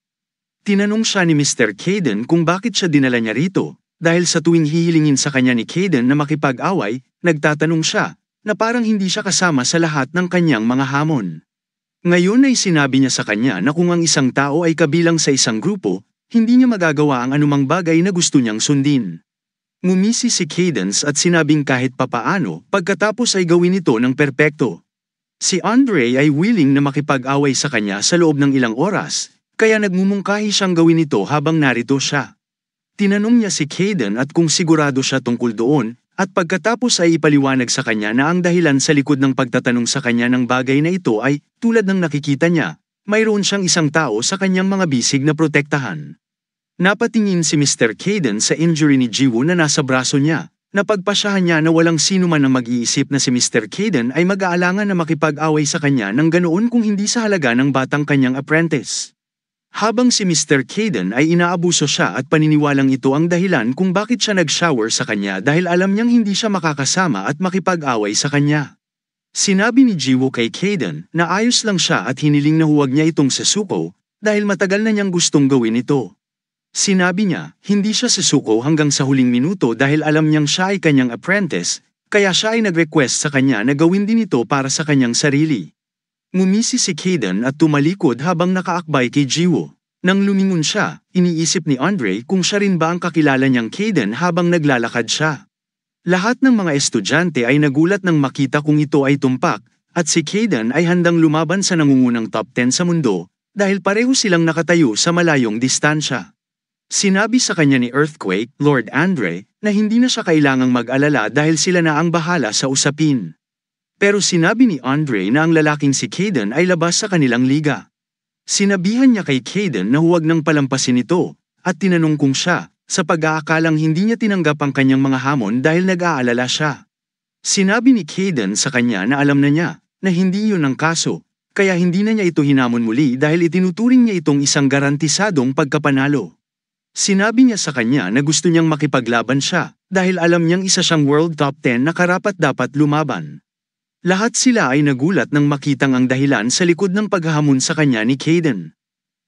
Tinanong siya ni Mr. Caden kung bakit siya dinala niya rito, dahil sa tuwing hihilingin sa kanya ni Caden na makipag-away, nagtatanong siya, na parang hindi siya kasama sa lahat ng kanyang mga hamon. Ngayon ay sinabi niya sa kanya na kung ang isang tao ay kabilang sa isang grupo, hindi niya magagawa ang anumang bagay na gusto niyang sundin. Ngumisi si Cadence at sinabing kahit papaano, pagkatapos ay gawin ito ng perpekto. Si Andre ay willing na makipag-away sa kanya sa loob ng ilang oras, kaya nagmumungkahi siyang gawin ito habang narito siya. Tinanong niya si Caden at kung sigurado siya tungkol doon, at pagkatapos ay ipaliwanag sa kanya na ang dahilan sa likod ng pagtatanong sa kanya ng bagay na ito ay, tulad ng nakikita niya, mayroon siyang isang tao sa kanyang mga bisig na protektahan. Napatingin si Mr. Caden sa injury ni Jiwoo na nasa braso niya. Napagpasyahan niya na walang sino man ang mag-iisip na si Mr. Caden ay mag-aalangan na makipag-away sa kanya ng ganoon kung hindi sa halaga ng batang kanyang apprentice. Habang si Mr. Caden ay inaabuso siya at paniniwalang ito ang dahilan kung bakit siya nag-shower sa kanya dahil alam niyang hindi siya makakasama at makipag-away sa kanya. Sinabi ni Jiwo kay Caden na ayos lang siya at hiniling na huwag niya itong sesuko dahil matagal na niyang gustong gawin ito. Sinabi niya, hindi siya sesuko hanggang sa huling minuto dahil alam niyang siya ay kanyang apprentice, kaya siya ay nag-request sa kanya na gawin din ito para sa kanyang sarili. Ngumisi si Kaden at tumalikod habang nakaakbay kay Jiwoo. Nang lumingon siya, iniisip ni Andre kung siya rin ba ang kakilala niyang Kaden habang naglalakad siya. Lahat ng mga estudyante ay nagulat nang makita kung ito ay tumpak, at si Kaden ay handang lumaban sa nangungunang top 10 sa mundo, dahil pareho silang nakatayo sa malayong distansya. Sinabi sa kanya ni Earthquake, Lord Andre, na hindi na siya kailangang mag-alala dahil sila na ang bahala sa usapin. Pero sinabi ni Andre na ang lalaking si Caden ay labas sa kanilang liga. Sinabihan niya kay Caden na huwag nang palampasin ito, at tinanong kung siya, sa pag-aakalang hindi niya tinanggap ang kanyang mga hamon dahil nag-aalala siya. Sinabi ni Caden sa kanya na alam na niya, na hindi yun ang kaso, kaya hindi na niya ito hinamon muli dahil itinuturing niya itong isang garantisadong pagkapanalo. Sinabi niya sa kanya na gusto niyang makipaglaban siya, dahil alam niyang isa siyang world top 10 na karapat dapat lumaban. Lahat sila ay nagulat nang makitang ang dahilan sa likod ng paghahamon sa kanya ni Caden.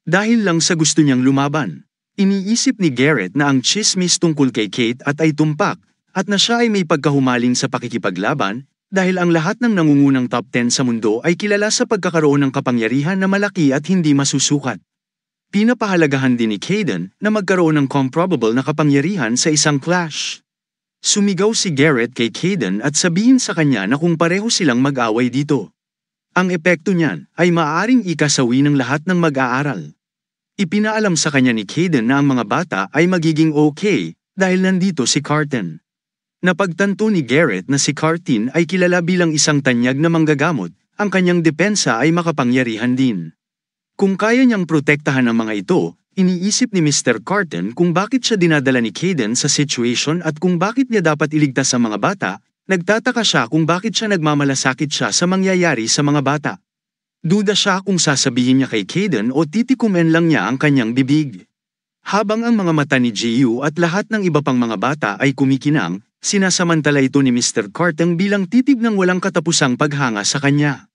Dahil lang sa gusto niyang lumaban, iniisip ni Garrett na ang chismis tungkol kay Kate at ay tumpak, at na siya ay may pagkahumaling sa pakikipaglaban, dahil ang lahat ng nangungunang top 10 sa mundo ay kilala sa pagkakaroon ng kapangyarihan na malaki at hindi masusukat. Pinapahalagahan din ni Caden na magkaroon ng comparable na kapangyarihan sa isang clash. Sumigaw si Garrett kay Caden at sabihin sa kanya na kung pareho silang mag-away dito. Ang epekto niyan ay maaaring ikasawi ng lahat ng mag-aaral. Ipinaalam sa kanya ni Caden na ang mga bata ay magiging okay dahil nandito si Carton. Napagtanto ni Garrett na si Carton ay kilala bilang isang tanyag na manggagamot, ang kanyang depensa ay makapangyarihan din. Kung kaya niyang protektahan ang mga ito, Iniisip ni Mr. Carton kung bakit siya dinadala ni Caden sa situation at kung bakit niya dapat iligtas ang mga bata, nagtataka siya kung bakit siya nagmamalasakit siya sa mangyayari sa mga bata. Duda siya kung sasabihin niya kay Caden o titikumen lang niya ang kanyang bibig. Habang ang mga mata ni Jiu at lahat ng iba pang mga bata ay kumikinang, sinasamantala ito ni Mr. Carton bilang titig ng walang katapusang paghanga sa kanya.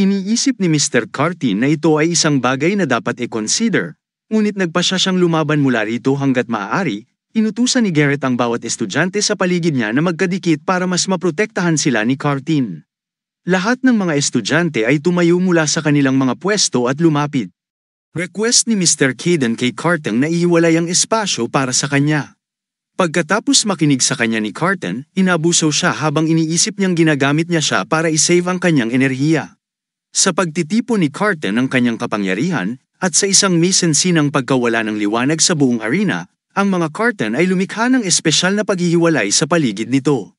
Iniisip ni Mr. Carty na ito ay isang bagay na dapat i-consider, ngunit nagpasya siyang lumaban mula rito hanggat maaari, inutusan ni Garrett ang bawat estudyante sa paligid niya na magkadikit para mas maprotektahan sila ni Cartin. Lahat ng mga estudyante ay tumayo mula sa kanilang mga pwesto at lumapit. Request ni Mr. Caden kay Carton na iiwalay ang espasyo para sa kanya. Pagkatapos makinig sa kanya ni Carton, inabuso siya habang iniisip niyang ginagamit niya siya para isave ang kanyang enerhiya. Sa pagtitipo ni Carton ang kanyang kapangyarihan, at sa isang misensinang pagkawala ng liwanag sa buong arena, ang mga curtain ay lumikha ng espesyal na paghihiwalay sa paligid nito.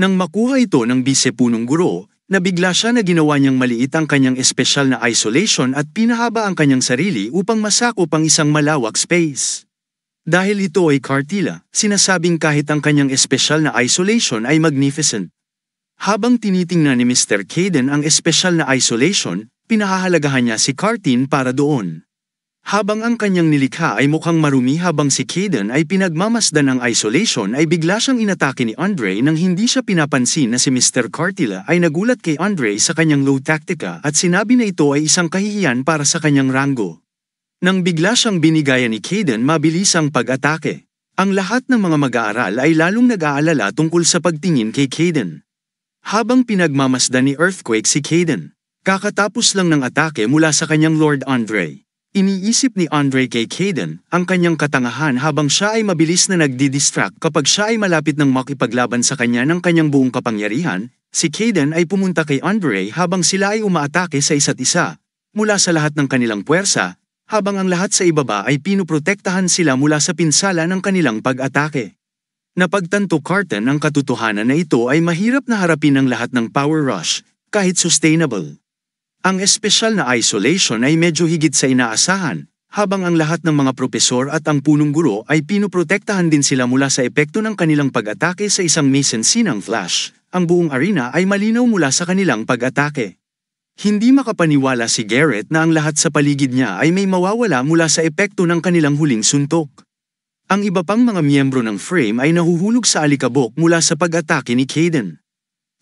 Nang makuha ito ng bise punong guro, nabigla siya na ginawa niyang maliit ang kanyang espesyal na isolation at pinahaba ang kanyang sarili upang masakop ang isang malawak space. Dahil ito ay kartila, sinasabing kahit ang kanyang espesyal na isolation ay magnificent. Habang tinitingnan ni Mr. Caden ang espesyal na isolation, pinahahalagahan niya si Cartin para doon. Habang ang kanyang nilikha ay mukhang marumi habang si Caden ay pinagmamasdan ng isolation ay bigla siyang inatake ni Andre nang hindi siya pinapansin na si Mr. Cartila ay nagulat kay Andre sa kanyang low tactica at sinabi na ito ay isang kahihiyan para sa kanyang ranggo. Nang bigla siyang binigayan ni Caden mabilis ang pag-atake. Ang lahat ng mga mag-aaral ay lalong nag-aalala tungkol sa pagtingin kay Caden. Habang pinagmamasdan ni Earthquake si Caden. Kakatapos lang ng atake mula sa kanyang Lord Andre. Iniisip ni Andre kay Caden ang kanyang katangahan habang siya ay mabilis na nagdi-distract kapag siya ay malapit ng makipaglaban sa kanya ng kanyang buong kapangyarihan, si Caden ay pumunta kay Andre habang sila ay umaatake sa isa't isa, mula sa lahat ng kanilang puwersa, habang ang lahat sa ibaba ay pinuprotektahan sila mula sa pinsala ng kanilang pag-atake. Napagtanto Carton ang katotohanan na ito ay mahirap na harapin ng lahat ng power rush, kahit sustainable. Ang espesyal na isolation ay medyo higit sa inaasahan, habang ang lahat ng mga propesor at ang punong guro ay pinoprotektahan din sila mula sa epekto ng kanilang pag-atake sa isang misensinang flash. Ang buong arena ay malinaw mula sa kanilang pag-atake. Hindi makapaniwala si Garrett na ang lahat sa paligid niya ay may mawawala mula sa epekto ng kanilang huling suntok. Ang iba pang mga miyembro ng frame ay nahuhulog sa alikabok mula sa pag-atake ni Caden.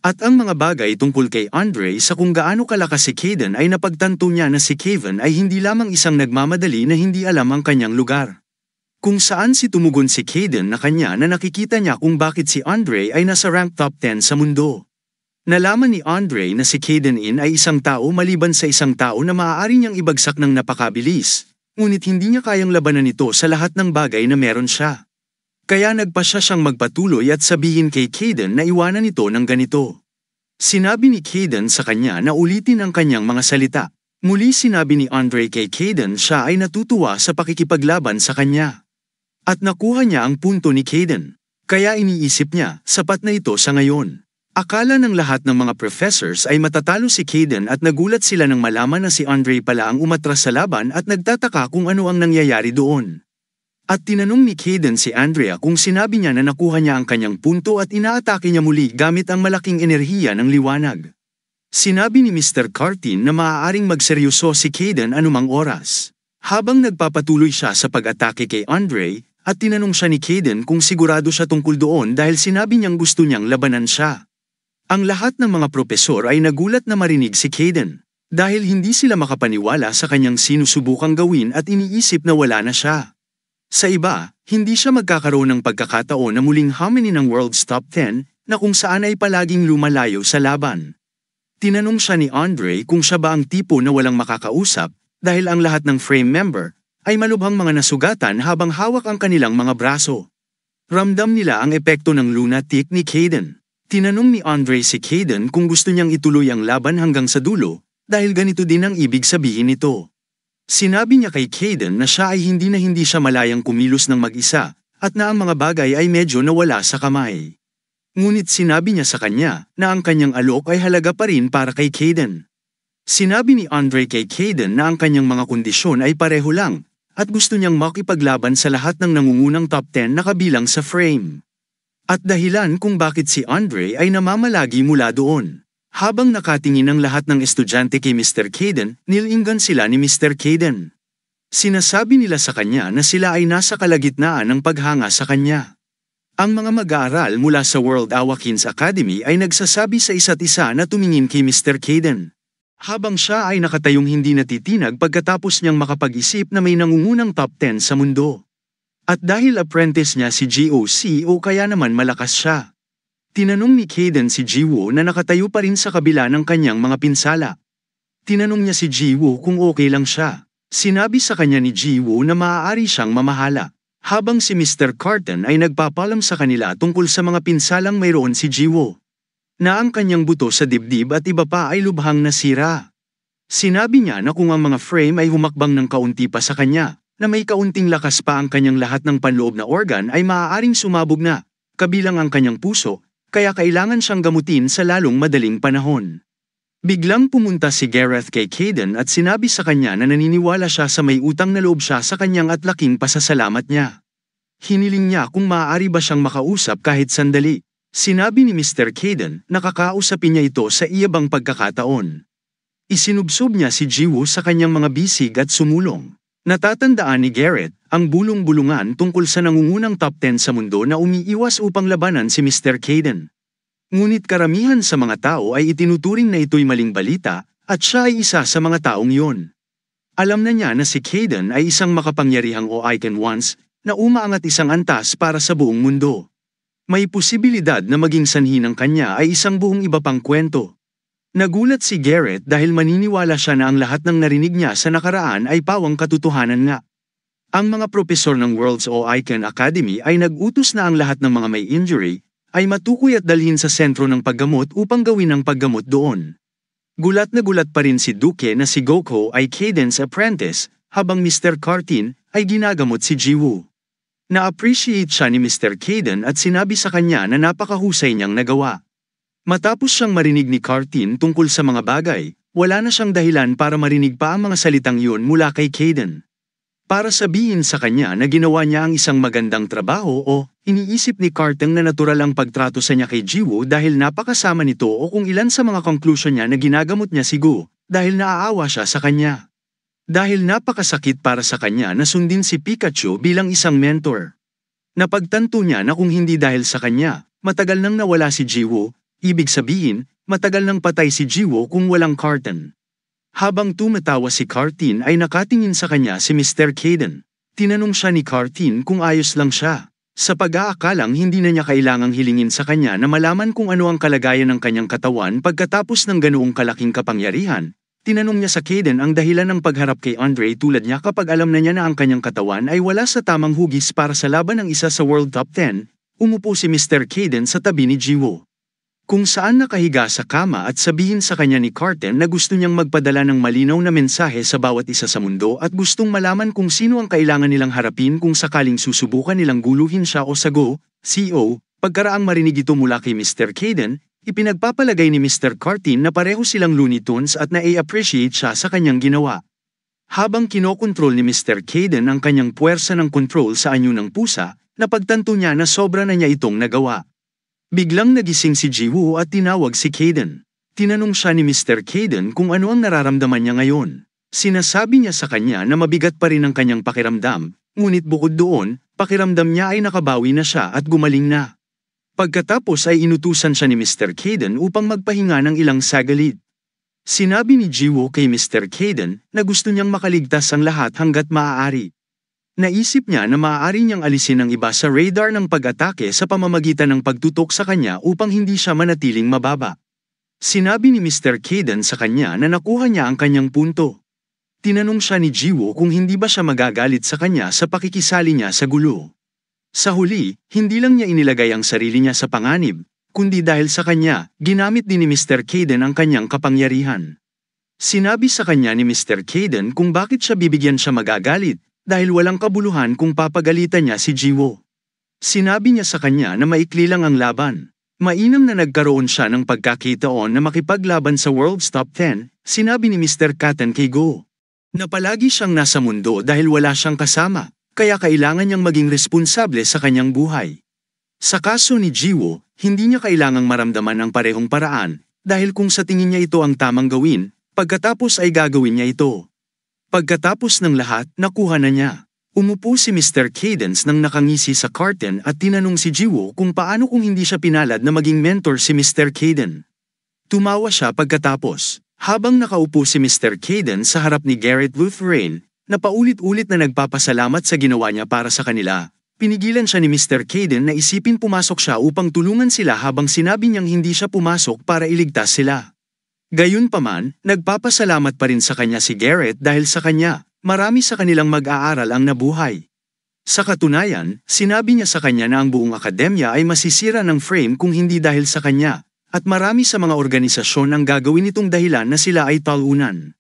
At ang mga bagay tungkol kay Andre sa kung gaano kalakas si Caden ay napagtanto niya na si Kevin ay hindi lamang isang nagmamadali na hindi alam ang kanyang lugar. Kung saan si tumugon si Caden na kanya na nakikita niya kung bakit si Andre ay nasa rank top 10 sa mundo. Nalaman ni Andre na si Caden In ay isang tao maliban sa isang tao na maaari niyang ibagsak ng napakabilis, ngunit hindi niya kayang labanan ito sa lahat ng bagay na meron siya. Kaya nagpasya siyang magpatuloy at sabihin kay Caden na iwanan ito ng ganito. Sinabi ni Caden sa kanya na ulitin ang kanyang mga salita. Muli sinabi ni Andre kay Caden siya ay natutuwa sa pakikipaglaban sa kanya. At nakuha niya ang punto ni Caden. Kaya iniisip niya, sapat na ito sa ngayon. Akala ng lahat ng mga professors ay matatalo si Caden at nagulat sila nang malaman na si Andre pala ang umatras sa laban at nagtataka kung ano ang nangyayari doon. At tinanong ni Caden si Andrea kung sinabi niya na nakuha niya ang kanyang punto at inaatake niya muli gamit ang malaking enerhiya ng liwanag. Sinabi ni Mr. Cartin na maaaring magseryoso si Caden anumang oras. Habang nagpapatuloy siya sa pag-atake kay Andre, at tinanong siya ni Caden kung sigurado siya tungkol doon dahil sinabi niyang gusto niyang labanan siya. Ang lahat ng mga propesor ay nagulat na marinig si Caden, dahil hindi sila makapaniwala sa kanyang sinusubukang gawin at iniisip na wala na siya. Sa iba, hindi siya magkakaroon ng pagkakataon na muling haminin ng World's Top 10 na kung saan ay palaging lumalayo sa laban. Tinanong siya ni Andre kung siya ba ang tipo na walang makakausap dahil ang lahat ng frame member ay malubhang mga nasugatan habang hawak ang kanilang mga braso. Ramdam nila ang epekto ng lunatic ni Caden. Tinanong ni Andre si Caden kung gusto niyang ituloy ang laban hanggang sa dulo dahil ganito din ang ibig sabihin nito. Sinabi niya kay Caden na siya ay hindi na hindi siya malayang kumilos ng mag-isa, at na ang mga bagay ay medyo nawala sa kamay. Ngunit sinabi niya sa kanya na ang kanyang alok ay halaga pa rin para kay Caden. Sinabi ni Andre kay Caden na ang kanyang mga kondisyon ay pareho lang at gusto niyang makipaglaban sa lahat ng nangungunang top 10 na kabilang sa frame. At dahilan kung bakit si Andre ay namamalagi mula doon. Habang nakatingin ang lahat ng estudyante kay Mr. Caden, nilinggan sila ni Mr. Caden. Sinasabi nila sa kanya na sila ay nasa kalagitnaan ng paghanga sa kanya. Ang mga mag-aaral mula sa World Awakins Academy ay nagsasabi sa isa't isa na tumingin kay Mr. Caden. Habang siya ay nakatayong hindi natitinag pagkatapos niyang makapag-isip na may nangungunang top 10 sa mundo. At dahil apprentice niya si GOC o kaya naman malakas siya. Tinanong ni Caden si Jiwoo na nakatayo pa rin sa kabila ng kanyang mga pinsala. Tinanong niya si Jiwoo kung okay lang siya. Sinabi sa kanya ni Jiwoo na maaari siyang mamahala. Habang si Mr. Carton ay nagpapalam sa kanila tungkol sa mga pinsalang mayroon si Jiwoo. Na ang kanyang buto sa dibdib at iba pa ay lubhang nasira. Sinabi niya na kung ang mga frame ay humakbang ng kaunti pa sa kanya, na may kaunting lakas pa ang kanyang lahat ng panloob na organ ay maaaring sumabog na, kabilang ang kanyang puso, kaya kailangan siyang gamutin sa lalong madaling panahon. Biglang pumunta si Gareth kay Caden at sinabi sa kanya na naniniwala siya sa may utang na loob siya sa kanyang at laking pasasalamat niya. Hiniling niya kung maaari ba siyang makausap kahit sandali. Sinabi ni Mr. Caden na kakausapin niya ito sa iyabang pagkakataon. Isinubsob niya si Jiwoo sa kanyang mga bisig at sumulong. Natatandaan ni Gareth ang bulong-bulungan tungkol sa nangungunang top 10 sa mundo na umiiwas upang labanan si Mr. Caden. Ngunit karamihan sa mga tao ay itinuturing na ito'y maling balita at siya ay isa sa mga taong yon. Alam na niya na si Caden ay isang makapangyarihang o icon once na umaangat isang antas para sa buong mundo. May posibilidad na maging sanhi ng kanya ay isang buong iba pang kwento. Nagulat si Garrett dahil maniniwala siya na ang lahat ng narinig niya sa nakaraan ay pawang katotohanan nga. Ang mga propesor ng Worlds o ICANN Academy ay nag-utos na ang lahat ng mga may injury ay matukoy at dalhin sa sentro ng paggamot upang gawin ang paggamot doon. Gulat na gulat pa rin si Duke na si Goku ay Cadence Apprentice habang Mr. Cartin ay ginagamot si Jiwoo. Na-appreciate siya ni Mr. Caden at sinabi sa kanya na napakahusay niyang nagawa. Matapos siyang marinig ni Cartin tungkol sa mga bagay, wala na siyang dahilan para marinig pa ang mga salitang yun mula kay Caden para sabihin sa kanya na ginawa niya ang isang magandang trabaho o iniisip ni Cartang na natural ang pagtrato sa niya kay Jiwoo dahil napakasama nito o kung ilan sa mga conclusion niya na ginagamot niya si Gu dahil naaawa siya sa kanya. Dahil napakasakit para sa kanya na sundin si Pikachu bilang isang mentor. Napagtanto niya na kung hindi dahil sa kanya, matagal nang nawala si Jiwoo, ibig sabihin, matagal nang patay si Jiwoo kung walang Carton. Habang tumatawa si Cartin ay nakatingin sa kanya si Mr. Caden. Tinanong siya ni Cartin kung ayos lang siya. Sa pag-aakalang hindi na niya kailangang hilingin sa kanya na malaman kung ano ang kalagayan ng kanyang katawan pagkatapos ng ganoong kalaking kapangyarihan, tinanong niya sa Caden ang dahilan ng pagharap kay Andre tulad niya kapag alam na niya na ang kanyang katawan ay wala sa tamang hugis para sa laban ng isa sa World Top 10, umupo si Mr. Caden sa tabi ni Jiwo kung saan nakahiga sa kama at sabihin sa kanya ni Carton na gusto niyang magpadala ng malinaw na mensahe sa bawat isa sa mundo at gustong malaman kung sino ang kailangan nilang harapin kung sakaling susubukan nilang guluhin siya o sago, CO, e pagkaraang marinig ito mula kay Mr. Caden, ipinagpapalagay ni Mr. Carton na pareho silang Looney Tunes at na-appreciate siya sa kanyang ginawa. Habang kinokontrol ni Mr. Caden ang kanyang puwersa ng control sa anyo ng pusa, napagtanto niya na sobra na niya itong nagawa. Biglang nagising si Jiwoo at tinawag si Kaden. Tinanong siya ni Mr. Kaden kung ano ang nararamdaman niya ngayon. Sinasabi niya sa kanya na mabigat pa rin ang kanyang pakiramdam, ngunit bukod doon, pakiramdam niya ay nakabawi na siya at gumaling na. Pagkatapos ay inutusan siya ni Mr. Kaden upang magpahinga ng ilang sagalit. Sinabi ni Jiwoo kay Mr. Kaden na gusto niyang makaligtas ang lahat hanggat maaari. Naisip niya na maaari niyang alisin ang iba sa radar ng pag-atake sa pamamagitan ng pagtutok sa kanya upang hindi siya manatiling mababa. Sinabi ni Mr. Caden sa kanya na nakuha niya ang kanyang punto. Tinanong siya ni Jiwo kung hindi ba siya magagalit sa kanya sa pakikisali niya sa gulo. Sa huli, hindi lang niya inilagay ang sarili niya sa panganib, kundi dahil sa kanya, ginamit din ni Mr. Caden ang kanyang kapangyarihan. Sinabi sa kanya ni Mr. Caden kung bakit siya bibigyan siya magagalit dahil walang kabuluhan kung papagalitan niya si Jiwo. Sinabi niya sa kanya na maikli lang ang laban. Mainam na nagkaroon siya ng pagkakitaon na makipaglaban sa World's Top 10, sinabi ni Mr. Katten kay Go. Na palagi siyang nasa mundo dahil wala siyang kasama, kaya kailangan niyang maging responsable sa kanyang buhay. Sa kaso ni Jiwo, hindi niya kailangang maramdaman ang parehong paraan, dahil kung sa tingin niya ito ang tamang gawin, pagkatapos ay gagawin niya ito. Pagkatapos ng lahat, nakuha na niya. Umupo si Mr. Cadence nang nakangisi sa carton at tinanong si Jiwo kung paano kung hindi siya pinalad na maging mentor si Mr. Caden. Tumawa siya pagkatapos. Habang nakaupo si Mr. Caden sa harap ni Garrett Luthrain, na paulit-ulit na nagpapasalamat sa ginawa niya para sa kanila, pinigilan siya ni Mr. Caden na isipin pumasok siya upang tulungan sila habang sinabi niyang hindi siya pumasok para iligtas sila. Gayunpaman, nagpapasalamat pa rin sa kanya si Garrett dahil sa kanya, marami sa kanilang mag-aaral ang nabuhay. Sa katunayan, sinabi niya sa kanya na ang buong akademya ay masisira ng frame kung hindi dahil sa kanya, at marami sa mga organisasyon ang gagawin itong dahilan na sila ay talunan.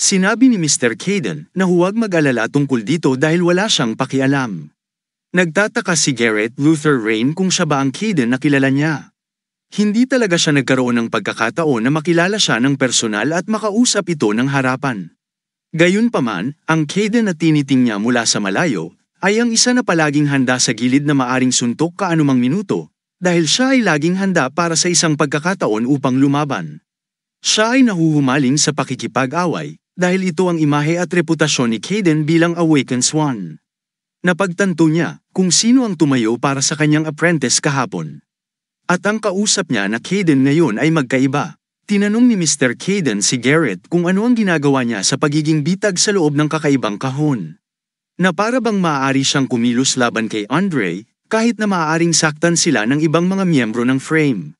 Sinabi ni Mr. Caden na huwag mag-alala tungkol dito dahil wala siyang pakialam. Nagtataka si Garrett Luther Rain kung siya ba ang Caden na kilala niya. Hindi talaga siya nagkaroon ng pagkakataon na makilala siya ng personal at makausap ito ng harapan. Gayunpaman, ang Kaden na tiniting niya mula sa malayo ay ang isa na palaging handa sa gilid na maaring suntok kaanumang minuto dahil siya ay laging handa para sa isang pagkakataon upang lumaban. Siya ay nahuhumaling sa pakikipag-away dahil ito ang imahe at reputasyon ni Kaden bilang Awakens One. Napagtanto niya kung sino ang tumayo para sa kanyang apprentice kahapon. At ang kausap niya na Caden ngayon ay magkaiba. Tinanong ni Mr. Caden si Garrett kung ano ang ginagawa niya sa pagiging bitag sa loob ng kakaibang kahon. Na para bang maaari siyang kumilos laban kay Andre, kahit na maaaring saktan sila ng ibang mga miyembro ng frame.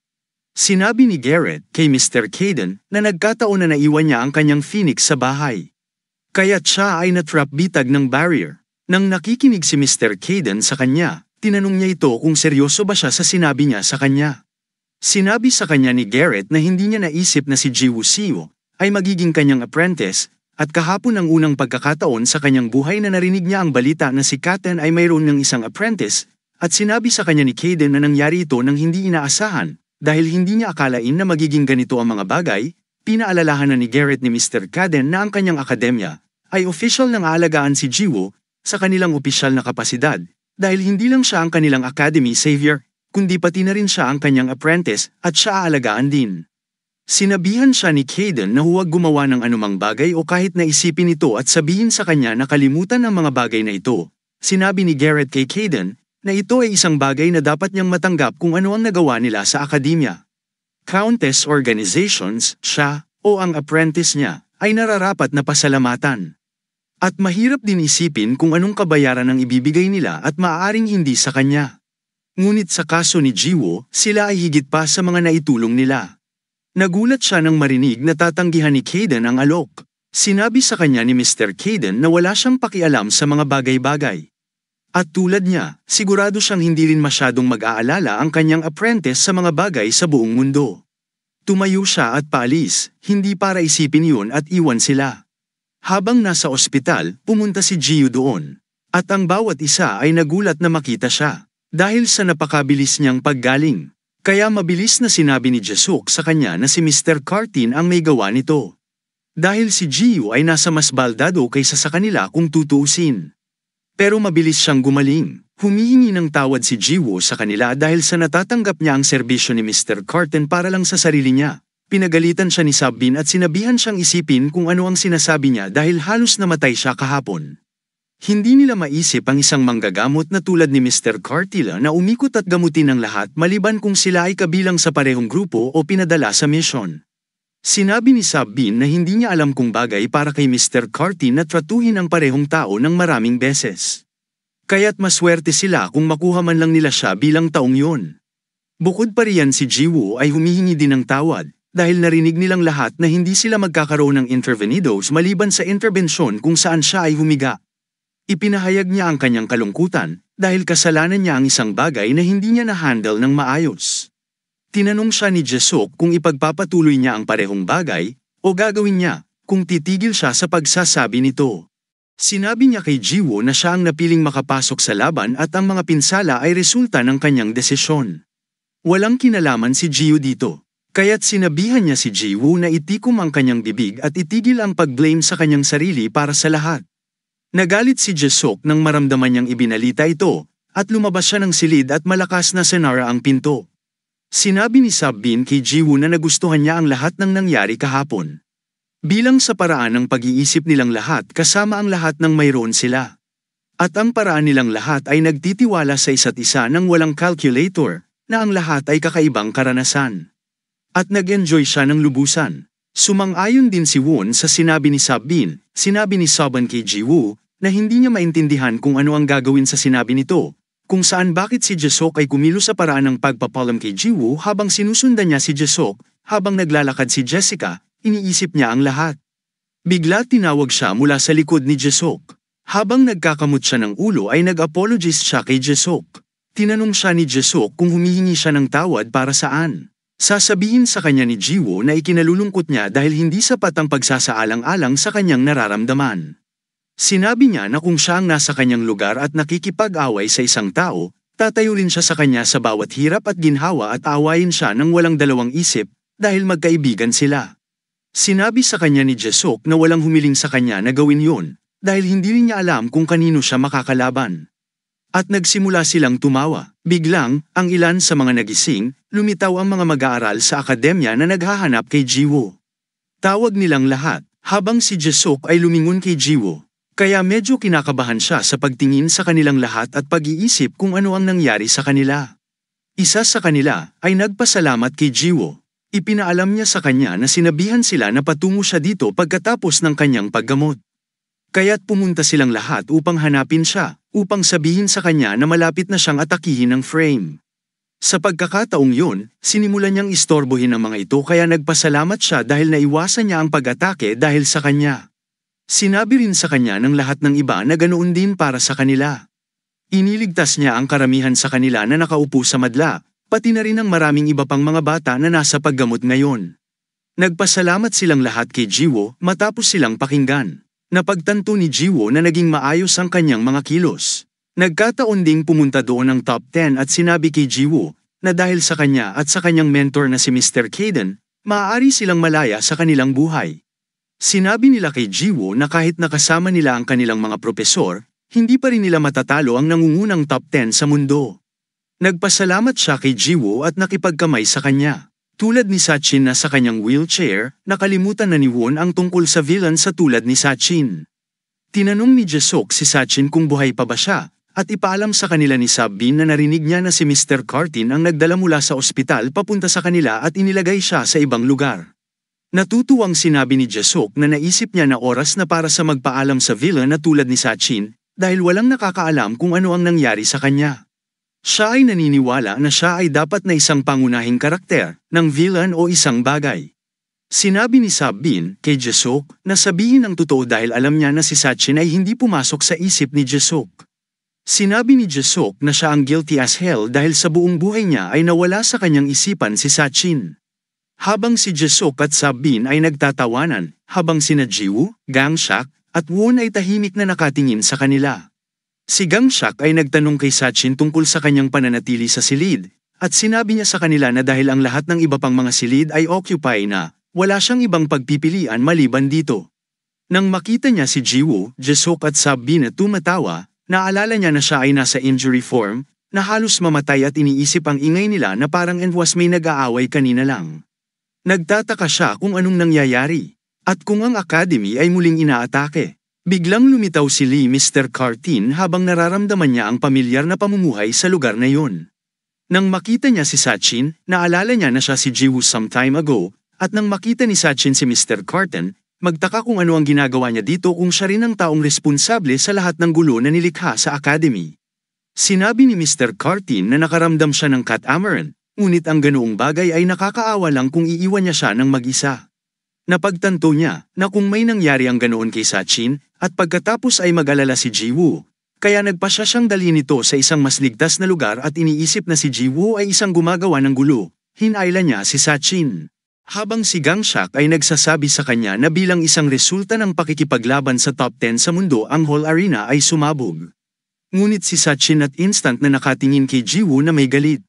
Sinabi ni Garrett kay Mr. Caden na nagkataon na naiwan niya ang kanyang Phoenix sa bahay. Kaya siya ay natrap bitag ng barrier. Nang nakikinig si Mr. Caden sa kanya, Tinanong niya ito kung seryoso ba siya sa sinabi niya sa kanya. Sinabi sa kanya ni Garrett na hindi niya naisip na si Jiwoo Seo ay magiging kanyang apprentice at kahapon ang unang pagkakataon sa kanyang buhay na narinig niya ang balita na si Katen ay mayroon ng isang apprentice at sinabi sa kanya ni Kaden na nangyari ito nang hindi inaasahan dahil hindi niya akalain na magiging ganito ang mga bagay, pinaalalahan na ni Garrett ni Mr. Kaden na ang kanyang akademya ay official ng aalagaan si Jiwoo sa kanilang opisyal na kapasidad dahil hindi lang siya ang kanilang academy savior, kundi pati na rin siya ang kanyang apprentice at siya aalagaan din. Sinabihan siya ni Caden na huwag gumawa ng anumang bagay o kahit na isipin ito at sabihin sa kanya na kalimutan ang mga bagay na ito. Sinabi ni Garrett kay Caden na ito ay isang bagay na dapat niyang matanggap kung ano ang nagawa nila sa akademya. Countess Organizations, siya, o ang apprentice niya, ay nararapat na pasalamatan. At mahirap din isipin kung anong kabayaran ang ibibigay nila at maaaring hindi sa kanya. Ngunit sa kaso ni Jiwo, sila ay higit pa sa mga naitulong nila. Nagulat siya nang marinig na tatanggihan ni Kaden ang alok. Sinabi sa kanya ni Mr. Kaden na wala siyang pakialam sa mga bagay-bagay. At tulad niya, sigurado siyang hindi rin masyadong mag-aalala ang kanyang apprentice sa mga bagay sa buong mundo. Tumayo siya at palis, hindi para isipin yun at iwan sila. Habang nasa ospital, pumunta si Gio doon. At ang bawat isa ay nagulat na makita siya. Dahil sa napakabilis niyang paggaling. Kaya mabilis na sinabi ni Jasuk sa kanya na si Mr. Cartin ang may gawa nito. Dahil si Gio ay nasa mas baldado kaysa sa kanila kung tutuusin. Pero mabilis siyang gumaling. Humihingi ng tawad si Jiwo sa kanila dahil sa natatanggap niya ang serbisyo ni Mr. Carton para lang sa sarili niya. Pinagalitan siya ni Sabbin at sinabihan siyang isipin kung ano ang sinasabi niya dahil halos namatay siya kahapon. Hindi nila maisip ang isang manggagamot na tulad ni Mr. Cartilla na umikot at gamutin ang lahat maliban kung sila ay kabilang sa parehong grupo o pinadala sa misyon. Sinabi ni Sabbin na hindi niya alam kung bagay para kay Mr. Carty na tratuhin ang parehong tao ng maraming beses. Kaya't maswerte sila kung makuha man lang nila siya bilang taong yun. Bukod pa riyan si Jiwoo ay humihingi din ng tawad, dahil narinig nilang lahat na hindi sila magkakaroon ng intervenidos maliban sa interbensyon kung saan siya ay humiga. Ipinahayag niya ang kanyang kalungkutan dahil kasalanan niya ang isang bagay na hindi niya na-handle ng maayos. Tinanong siya ni Jesok kung ipagpapatuloy niya ang parehong bagay o gagawin niya kung titigil siya sa pagsasabi nito. Sinabi niya kay Jiwo na siya ang napiling makapasok sa laban at ang mga pinsala ay resulta ng kanyang desisyon. Walang kinalaman si Jiwo dito. Kaya't sinabihan niya si Jiwoo na itikom ang kanyang bibig at itigil ang pag-blame sa kanyang sarili para sa lahat. Nagalit si Jesok nang maramdaman niyang ibinalita ito, at lumabas siya ng silid at malakas na senara ang pinto. Sinabi ni Sabbin kay Jiwoo na nagustuhan niya ang lahat ng nangyari kahapon. Bilang sa paraan ng pag-iisip nilang lahat kasama ang lahat ng mayroon sila. At ang paraan nilang lahat ay nagtitiwala sa isa't isa ng walang calculator, na ang lahat ay kakaibang karanasan. At nag-enjoy siya ng lubusan. Sumang-ayon din si Won sa sinabi ni Sabbin, sinabi ni Saban kay Jiwoo, na hindi niya maintindihan kung ano ang gagawin sa sinabi nito, kung saan bakit si Jesok ay kumilo sa paraan ng pagpapalam kay Jiwoo habang sinusundan niya si Jesok, habang naglalakad si Jessica, iniisip niya ang lahat. Bigla tinawag siya mula sa likod ni Jesok. Habang nagkakamot siya ng ulo ay nag-apologize siya kay Jesok. Tinanong siya ni Jesok kung humihingi siya ng tawad para saan. Sasabihin sa kanya ni Jiwo na ikinalulungkot niya dahil hindi sapat ang pagsasaalang-alang sa kanyang nararamdaman. Sinabi niya na kung siya ang nasa kanyang lugar at nakikipag-away sa isang tao, tatayo rin siya sa kanya sa bawat hirap at ginhawa at awayin siya ng walang dalawang isip dahil magkaibigan sila. Sinabi sa kanya ni Jesok na walang humiling sa kanya na gawin yon, dahil hindi rin niya alam kung kanino siya makakalaban. At nagsimula silang tumawa. Biglang, ang ilan sa mga nagising, lumitaw ang mga mag-aaral sa akademya na naghahanap kay Jiwo. Tawag nilang lahat, habang si Jesok ay lumingon kay Jiwo. Kaya medyo kinakabahan siya sa pagtingin sa kanilang lahat at pag-iisip kung ano ang nangyari sa kanila. Isa sa kanila ay nagpasalamat kay Jiwo. Ipinaalam niya sa kanya na sinabihan sila na patungo siya dito pagkatapos ng kanyang paggamot. Kaya't pumunta silang lahat upang hanapin siya, upang sabihin sa kanya na malapit na siyang atakihin ng frame. Sa pagkakataong yun, sinimulan niyang istorbohin ang mga ito kaya nagpasalamat siya dahil naiwasan niya ang pag-atake dahil sa kanya. Sinabi rin sa kanya ng lahat ng iba na ganoon din para sa kanila. Iniligtas niya ang karamihan sa kanila na nakaupo sa madla, pati na rin ang maraming iba pang mga bata na nasa paggamot ngayon. Nagpasalamat silang lahat kay Jiwo matapos silang pakinggan. Napagtanto ni Jiwo na naging maayos ang kanyang mga kilos. Nagkataon ding pumunta doon ang top 10 at sinabi kay Jiwo na dahil sa kanya at sa kanyang mentor na si Mr. Caden, maaari silang malaya sa kanilang buhay. Sinabi nila kay Jiwo na kahit nakasama nila ang kanilang mga propesor, hindi pa rin nila matatalo ang nangungunang top 10 sa mundo. Nagpasalamat siya kay Jiwo at nakipagkamay sa kanya. Tulad ni Sachin na sa kanyang wheelchair, nakalimutan na ni Won ang tungkol sa villain sa tulad ni Sachin. Tinanong ni Jesok si Sachin kung buhay pa ba siya, at ipaalam sa kanila ni Sabbin na narinig niya na si Mr. Cartin ang nagdala mula sa ospital papunta sa kanila at inilagay siya sa ibang lugar. Natutuwang sinabi ni Jesok na naisip niya na oras na para sa magpaalam sa villain na tulad ni Sachin, dahil walang nakakaalam kung ano ang nangyari sa kanya. Siya ay naniniwala na siya ay dapat na isang pangunahing karakter ng villain o isang bagay. Sinabi ni Sabbin kay Jesok na sabihin ang totoo dahil alam niya na si Sachin ay hindi pumasok sa isip ni Jesok. Sinabi ni Jesok na siya ang guilty as hell dahil sa buong buhay niya ay nawala sa kanyang isipan si Sachin. Habang si Jesok at Sabbin ay nagtatawanan, habang sina Jiwoo, Gangshak, at Won ay tahimik na nakatingin sa kanila. Si Gang Shak ay nagtanong kay Sachin tungkol sa kanyang pananatili sa silid, at sinabi niya sa kanila na dahil ang lahat ng iba pang mga silid ay occupy na, wala siyang ibang pagpipilian maliban dito. Nang makita niya si Jiwoo, Jesok at Sabi na tumatawa, naalala niya na siya ay nasa injury form, na halos mamatay at iniisip ang ingay nila na parang enwas may nag-aaway kanina lang. Nagtataka siya kung anong nangyayari, at kung ang academy ay muling inaatake. Biglang lumitaw si Lee Mr. Cartin habang nararamdaman niya ang pamilyar na pamumuhay sa lugar na yon. Nang makita niya si Sachin, naalala niya na siya si Jiwoo some time ago, at nang makita ni Sachin si Mr. Carton, magtaka kung ano ang ginagawa niya dito kung siya rin ang taong responsable sa lahat ng gulo na nilikha sa academy. Sinabi ni Mr. Cartin na nakaramdam siya ng Cat Amaran, ngunit ang ganoong bagay ay nakakaawa lang kung iiwan niya siya ng mag-isa. Napagtanto niya na kung may nangyari ang ganoon kay Sachin, at pagkatapos ay magalala si Jiwoo, kaya nagpasya siyang dali nito sa isang mas ligtas na lugar at iniisip na si Jiwoo ay isang gumagawa ng gulo, hinayla niya si Sachin. Habang si Gangshak ay nagsasabi sa kanya na bilang isang resulta ng pakikipaglaban sa top 10 sa mundo ang whole arena ay sumabog. Ngunit si Sachin at instant na nakatingin kay Jiwoo na may galit.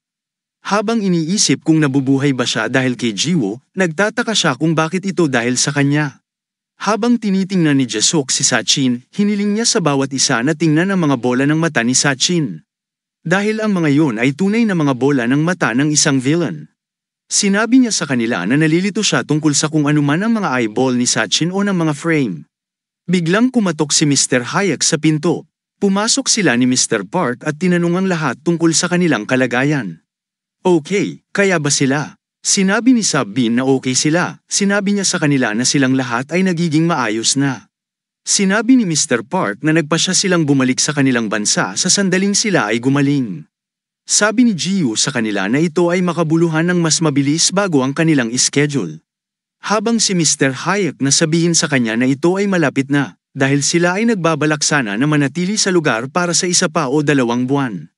Habang iniisip kung nabubuhay ba siya dahil kay Jiwoo, nagtataka siya kung bakit ito dahil sa kanya. Habang tinitingnan ni Jasuk si Sachin, hiniling niya sa bawat isa na tingnan ang mga bola ng mata ni Sachin. Dahil ang mga yun ay tunay na mga bola ng mata ng isang villain. Sinabi niya sa kanila na nalilito siya tungkol sa kung anuman ang mga eyeball ni Sachin o ng mga frame. Biglang kumatok si Mr. Hayek sa pinto. Pumasok sila ni Mr. Park at tinanong ang lahat tungkol sa kanilang kalagayan. Okay, kaya ba sila? Sinabi ni Sabbin na okay sila, sinabi niya sa kanila na silang lahat ay nagiging maayos na. Sinabi ni Mr. Park na nagpa siya silang bumalik sa kanilang bansa sa sandaling sila ay gumaling. Sabi ni Gio sa kanila na ito ay makabuluhan ng mas mabilis bago ang kanilang schedule. Habang si Mr. Hayek na sabihin sa kanya na ito ay malapit na, dahil sila ay nagbabalak sana na manatili sa lugar para sa isa pa o dalawang buwan.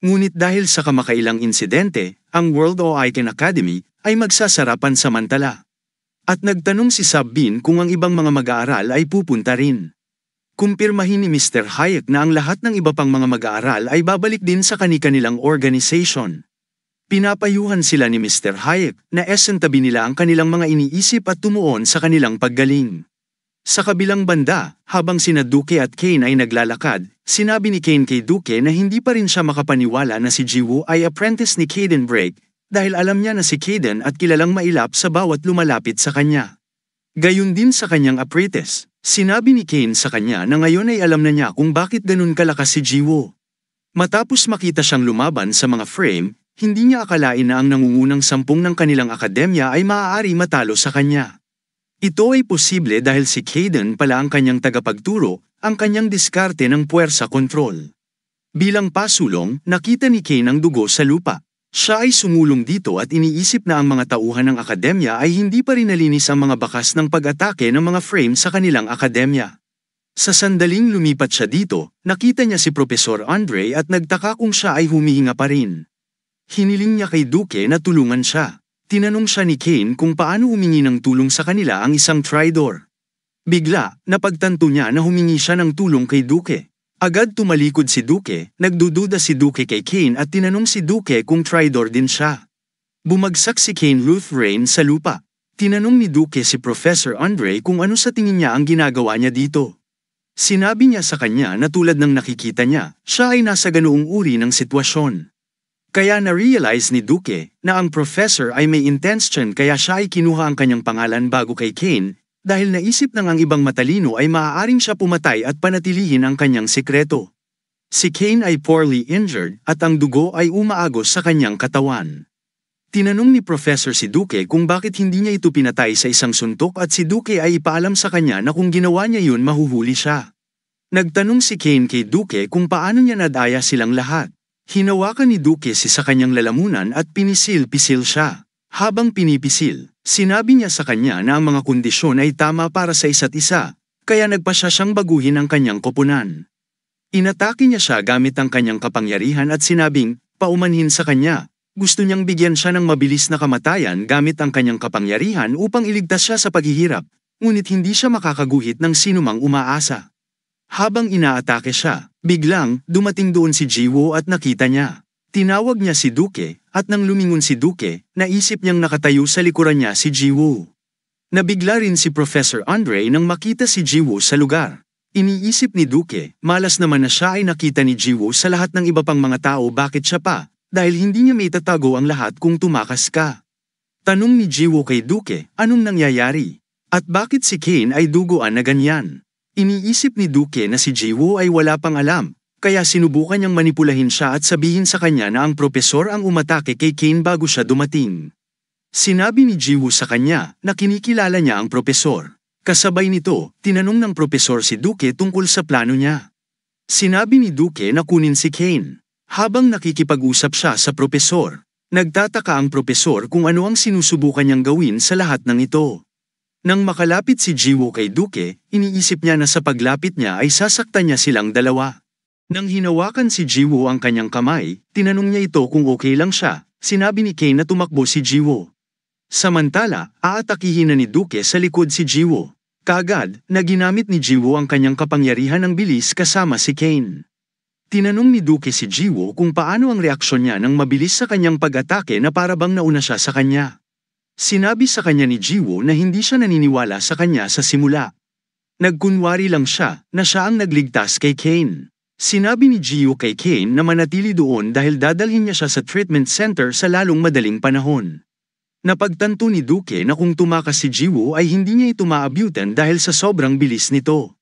Ngunit dahil sa kamakailang insidente, ang World o Academy ay magsasarapan samantala. At nagtanong si Sabbin kung ang ibang mga mag-aaral ay pupunta rin. Kumpirmahin ni Mr. Hayek na ang lahat ng iba pang mga mag-aaral ay babalik din sa kani-kanilang organization. Pinapayuhan sila ni Mr. Hayek na esentabi nila ang kanilang mga iniisip at tumuon sa kanilang paggaling. Sa kabilang banda, habang sina Duke at Kane ay naglalakad, sinabi ni Kane kay Duke na hindi pa rin siya makapaniwala na si Jiwoo ay apprentice ni Caden Brake dahil alam niya na si Caden at kilalang mailap sa bawat lumalapit sa kanya. Gayun din sa kanyang apprentice, sinabi ni Kane sa kanya na ngayon ay alam na niya kung bakit ganun kalakas si Jiwoo. Matapos makita siyang lumaban sa mga frame, hindi niya akalain na ang nangungunang sampung ng kanilang akademya ay maaari matalo sa kanya. Ito ay posible dahil si Caden pala ang kanyang tagapagturo, ang kanyang diskarte ng puwersa kontrol. Bilang pasulong, nakita ni Kane ang dugo sa lupa. Siya ay sumulong dito at iniisip na ang mga tauhan ng akademya ay hindi pa rin nalinis ang mga bakas ng pag-atake ng mga frame sa kanilang akademya. Sa sandaling lumipat siya dito, nakita niya si Profesor Andre at nagtaka kung siya ay humihinga pa rin. Hiniling niya kay Duke na tulungan siya. Tinanong siya ni Kane kung paano humingi ng tulong sa kanila ang isang tridor. Bigla, napagtanto niya na humingi siya ng tulong kay Duke. Agad tumalikod si Duke, nagdududa si Duke kay Kane at tinanong si Duke kung tridor din siya. Bumagsak si Kane Ruth Rain sa lupa. Tinanong ni Duke si Professor Andre kung ano sa tingin niya ang ginagawa niya dito. Sinabi niya sa kanya na tulad ng nakikita niya, siya ay nasa ganoong uri ng sitwasyon. Kaya na-realize ni Duke na ang professor ay may intention kaya siya ay kinuha ang kanyang pangalan bago kay Kane dahil naisip nang ang ibang matalino ay maaaring siya pumatay at panatilihin ang kanyang sikreto. Si Kane ay poorly injured at ang dugo ay umaagos sa kanyang katawan. Tinanong ni Professor si Duke kung bakit hindi niya ito pinatay sa isang suntok at si Duke ay ipaalam sa kanya na kung ginawa niya yun mahuhuli siya. Nagtanong si Kane kay Duke kung paano niya nadaya silang lahat. Hinawakan ni Duke si sa kanyang lalamunan at pinisil-pisil siya. Habang pinipisil, sinabi niya sa kanya na ang mga kondisyon ay tama para sa isa't isa, kaya nagpa siya siyang baguhin ang kanyang koponan. Inatake niya siya gamit ang kanyang kapangyarihan at sinabing, paumanhin sa kanya. Gusto niyang bigyan siya ng mabilis na kamatayan gamit ang kanyang kapangyarihan upang iligtas siya sa paghihirap, ngunit hindi siya makakaguhit ng sinumang umaasa. Habang inaatake siya, Biglang, dumating doon si Jiwo at nakita niya. Tinawag niya si Duke, at nang lumingon si Duke, naisip niyang nakatayo sa likuran niya si Jiwo. Nabigla rin si Professor Andre nang makita si Jiwo sa lugar. Iniisip ni Duke, malas naman na siya ay nakita ni Jiwo sa lahat ng iba pang mga tao bakit siya pa, dahil hindi niya maitatago ang lahat kung tumakas ka. Tanong ni Jiwo kay Duke, anong nangyayari? At bakit si Kane ay duguan na ganyan? Iniisip ni Duke na si Jiwo ay wala pang alam, kaya sinubukan niyang manipulahin siya at sabihin sa kanya na ang propesor ang umatake kay Kane bago siya dumating. Sinabi ni Jiwo sa kanya na kinikilala niya ang propesor. Kasabay nito, tinanong ng propesor si Duke tungkol sa plano niya. Sinabi ni Duke na kunin si Kane. Habang nakikipag-usap siya sa propesor, nagtataka ang propesor kung ano ang sinusubukan niyang gawin sa lahat ng ito. Nang makalapit si Jiwoo kay Duke, iniisip niya na sa paglapit niya ay sasaktan niya silang dalawa. Nang hinawakan si Jiwoo ang kanyang kamay, tinanong niya ito kung okay lang siya, sinabi ni Kay na tumakbo si Jiwoo. Samantala, aatakihin na ni Duke sa likod si Jiwoo. Kagad, na ginamit ni Jiwoo ang kanyang kapangyarihan ng bilis kasama si Kane. Tinanong ni Duke si Jiwoo kung paano ang reaksyon niya nang mabilis sa kanyang pag-atake na parabang nauna siya sa kanya. Sinabi sa kanya ni Jiwo na hindi siya naniniwala sa kanya sa simula. Nagkunwari lang siya na siya ang nagligtas kay Kane. Sinabi ni Jiwo kay Kane na manatili doon dahil dadalhin niya siya sa treatment center sa lalong madaling panahon. Napagtanto ni Duke na kung tumakas si Jiwo ay hindi niya ito maabutan dahil sa sobrang bilis nito.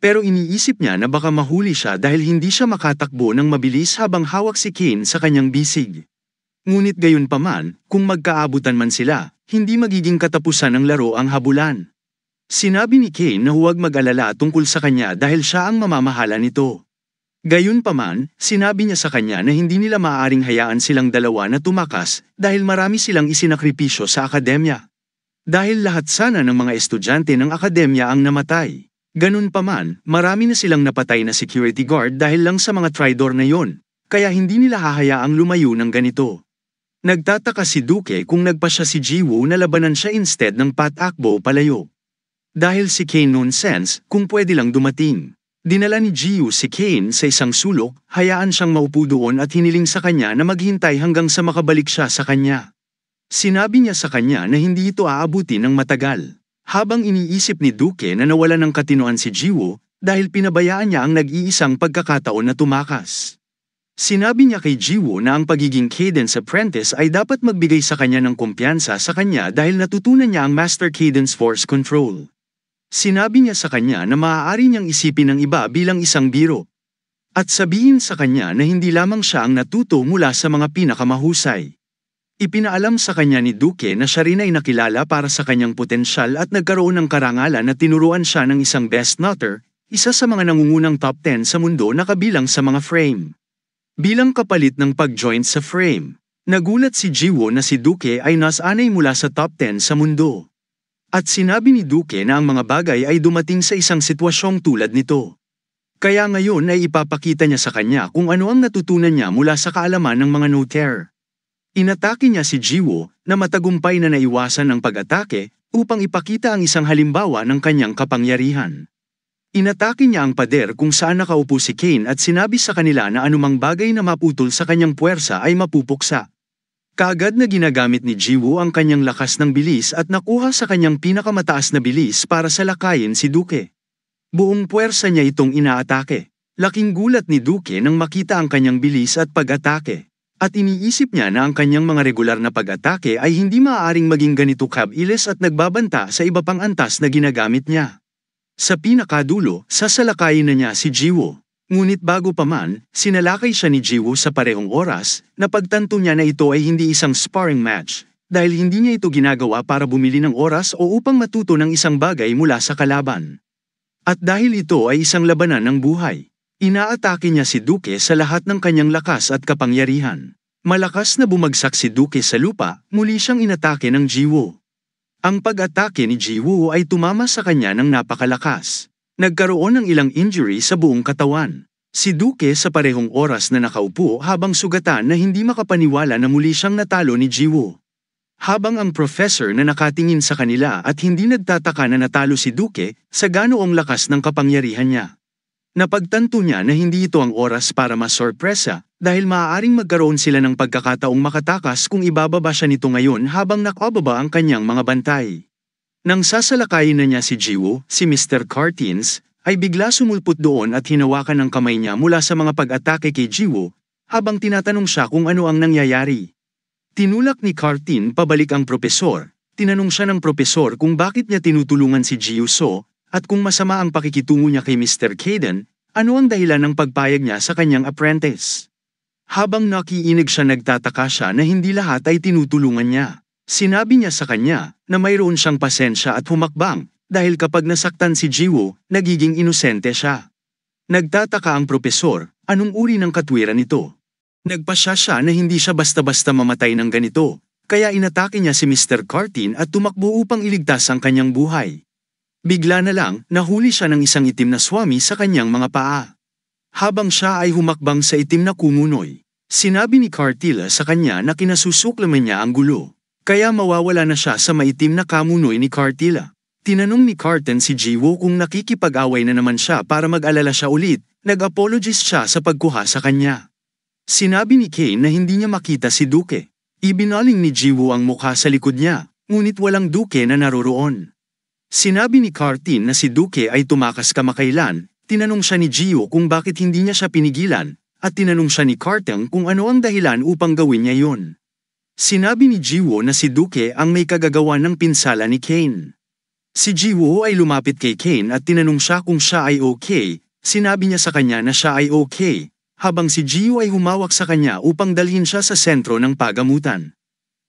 Pero iniisip niya na baka mahuli siya dahil hindi siya makatakbo ng mabilis habang hawak si Kane sa kanyang bisig. Ngunit gayon paman, kung magkaabutan man sila, hindi magiging katapusan ng laro ang habulan. Sinabi ni Kane na huwag mag-alala tungkol sa kanya dahil siya ang mamamahala nito. Gayunpaman, sinabi niya sa kanya na hindi nila maaaring hayaan silang dalawa na tumakas dahil marami silang isinakripisyo sa akademya. Dahil lahat sana ng mga estudyante ng akademya ang namatay. Ganun paman, marami na silang napatay na security guard dahil lang sa mga tridor na yon, kaya hindi nila hahayaang lumayo ng ganito. Nagtataka si Duke kung nagpa siya si Jiwoo na labanan siya instead ng patakbo palayo. Dahil si Kane noon sense kung pwede lang dumating. Dinala ni Jiwoo si Kane sa isang sulok, hayaan siyang maupo doon at hiniling sa kanya na maghintay hanggang sa makabalik siya sa kanya. Sinabi niya sa kanya na hindi ito aabuti ng matagal. Habang iniisip ni Duke na nawala ng katinoan si Jiwoo dahil pinabayaan niya ang nag-iisang pagkakataon na tumakas. Sinabi niya kay Jiwoo na ang pagiging Cadence Apprentice ay dapat magbigay sa kanya ng kumpiyansa sa kanya dahil natutunan niya ang Master Cadence Force Control. Sinabi niya sa kanya na maaari niyang isipin ng iba bilang isang biro. At sabihin sa kanya na hindi lamang siya ang natuto mula sa mga pinakamahusay. Ipinaalam sa kanya ni Duke na siya rin ay nakilala para sa kanyang potensyal at nagkaroon ng karangalan na tinuruan siya ng isang best nutter, isa sa mga nangungunang top 10 sa mundo na kabilang sa mga frame. Bilang kapalit ng pag-join sa frame, nagulat si Jiwo na si Duke ay nasanay mula sa top 10 sa mundo. At sinabi ni Duke na ang mga bagay ay dumating sa isang sitwasyong tulad nito. Kaya ngayon ay ipapakita niya sa kanya kung ano ang natutunan niya mula sa kaalaman ng mga noter. Inatake niya si Jiwo na matagumpay na naiwasan ng pag-atake upang ipakita ang isang halimbawa ng kanyang kapangyarihan. Inatake niya ang pader kung saan nakaupo si Kane at sinabi sa kanila na anumang bagay na maputol sa kanyang puwersa ay mapupuksa. Kaagad na ginagamit ni Jiwoo ang kanyang lakas ng bilis at nakuha sa kanyang pinakamataas na bilis para salakayin si Duke. Buong puwersa niya itong inaatake. Laking gulat ni Duke nang makita ang kanyang bilis at pag-atake. At iniisip niya na ang kanyang mga regular na pag-atake ay hindi maaaring maging ganito kabilis at nagbabanta sa iba pang antas na ginagamit niya. Sa pinakadulo, sasalakayin na niya si Jiwo. Ngunit bago pa man, sinalakay siya ni Jiwo sa parehong oras, napagtanto niya na ito ay hindi isang sparring match, dahil hindi niya ito ginagawa para bumili ng oras o upang matuto ng isang bagay mula sa kalaban. At dahil ito ay isang labanan ng buhay, inaatake niya si Duke sa lahat ng kanyang lakas at kapangyarihan. Malakas na bumagsak si Duke sa lupa, muli siyang inatake ng Jiwo. Ang pag-atake ni Jiwoo ay tumama sa kanya ng napakalakas. Nagkaroon ng ilang injury sa buong katawan. Si Duke sa parehong oras na nakaupo habang sugatan na hindi makapaniwala na muli siyang natalo ni Jiwoo. Habang ang professor na nakatingin sa kanila at hindi nagtataka na natalo si Duke sa ganoong lakas ng kapangyarihan niya. Napagtanto niya na hindi ito ang oras para masorpresa, dahil maaaring magkaroon sila ng pagkakataong makatakas kung ibababa siya nito ngayon habang nakababa ang kanyang mga bantay. Nang sasalakayin na niya si Jiwo, si Mr. Cartins, ay bigla sumulpot doon at hinawakan ng kamay niya mula sa mga pag-atake kay Jiwo, habang tinatanong siya kung ano ang nangyayari. Tinulak ni Cartin pabalik ang propesor, tinanong siya ng propesor kung bakit niya tinutulungan si Jiwo So, at kung masama ang pakikitungo niya kay Mr. Caden, ano ang dahilan ng pagpayag niya sa kanyang apprentice. Habang nakiinig siya nagtataka siya na hindi lahat ay tinutulungan niya. Sinabi niya sa kanya na mayroon siyang pasensya at humakbang dahil kapag nasaktan si Jiwo, nagiging inosente siya. Nagtataka ang propesor, anong uri ng katwiran ito? Nagpasya siya na hindi siya basta-basta mamatay ng ganito, kaya inatake niya si Mr. Cartin at tumakbo upang iligtas ang kanyang buhay. Bigla na lang, nahuli siya ng isang itim na swami sa kanyang mga paa. Habang siya ay humakbang sa itim na kumunoy, sinabi ni Cartilla sa kanya na kinasusuklaman niya ang gulo. Kaya mawawala na siya sa maitim na kamunoy ni Cartilla. Tinanong ni Carton si Jiwo kung nakikipag-away na naman siya para mag-alala siya ulit, nag-apologize siya sa pagkuha sa kanya. Sinabi ni Kane na hindi niya makita si Duke. Ibinaling ni Jiwo ang mukha sa likod niya, ngunit walang Duke na naroroon. Sinabi ni Cartin na si Duke ay tumakas kamakailan, Tinanong siya ni Gio kung bakit hindi niya siya pinigilan, at tinanong siya ni Cartang kung ano ang dahilan upang gawin niya yon. Sinabi ni Jiwo na si Duke ang may kagagawa ng pinsala ni Kane. Si Jiwo ay lumapit kay Kane at tinanong siya kung siya ay okay, sinabi niya sa kanya na siya ay okay, habang si Jiwo ay humawak sa kanya upang dalhin siya sa sentro ng pagamutan.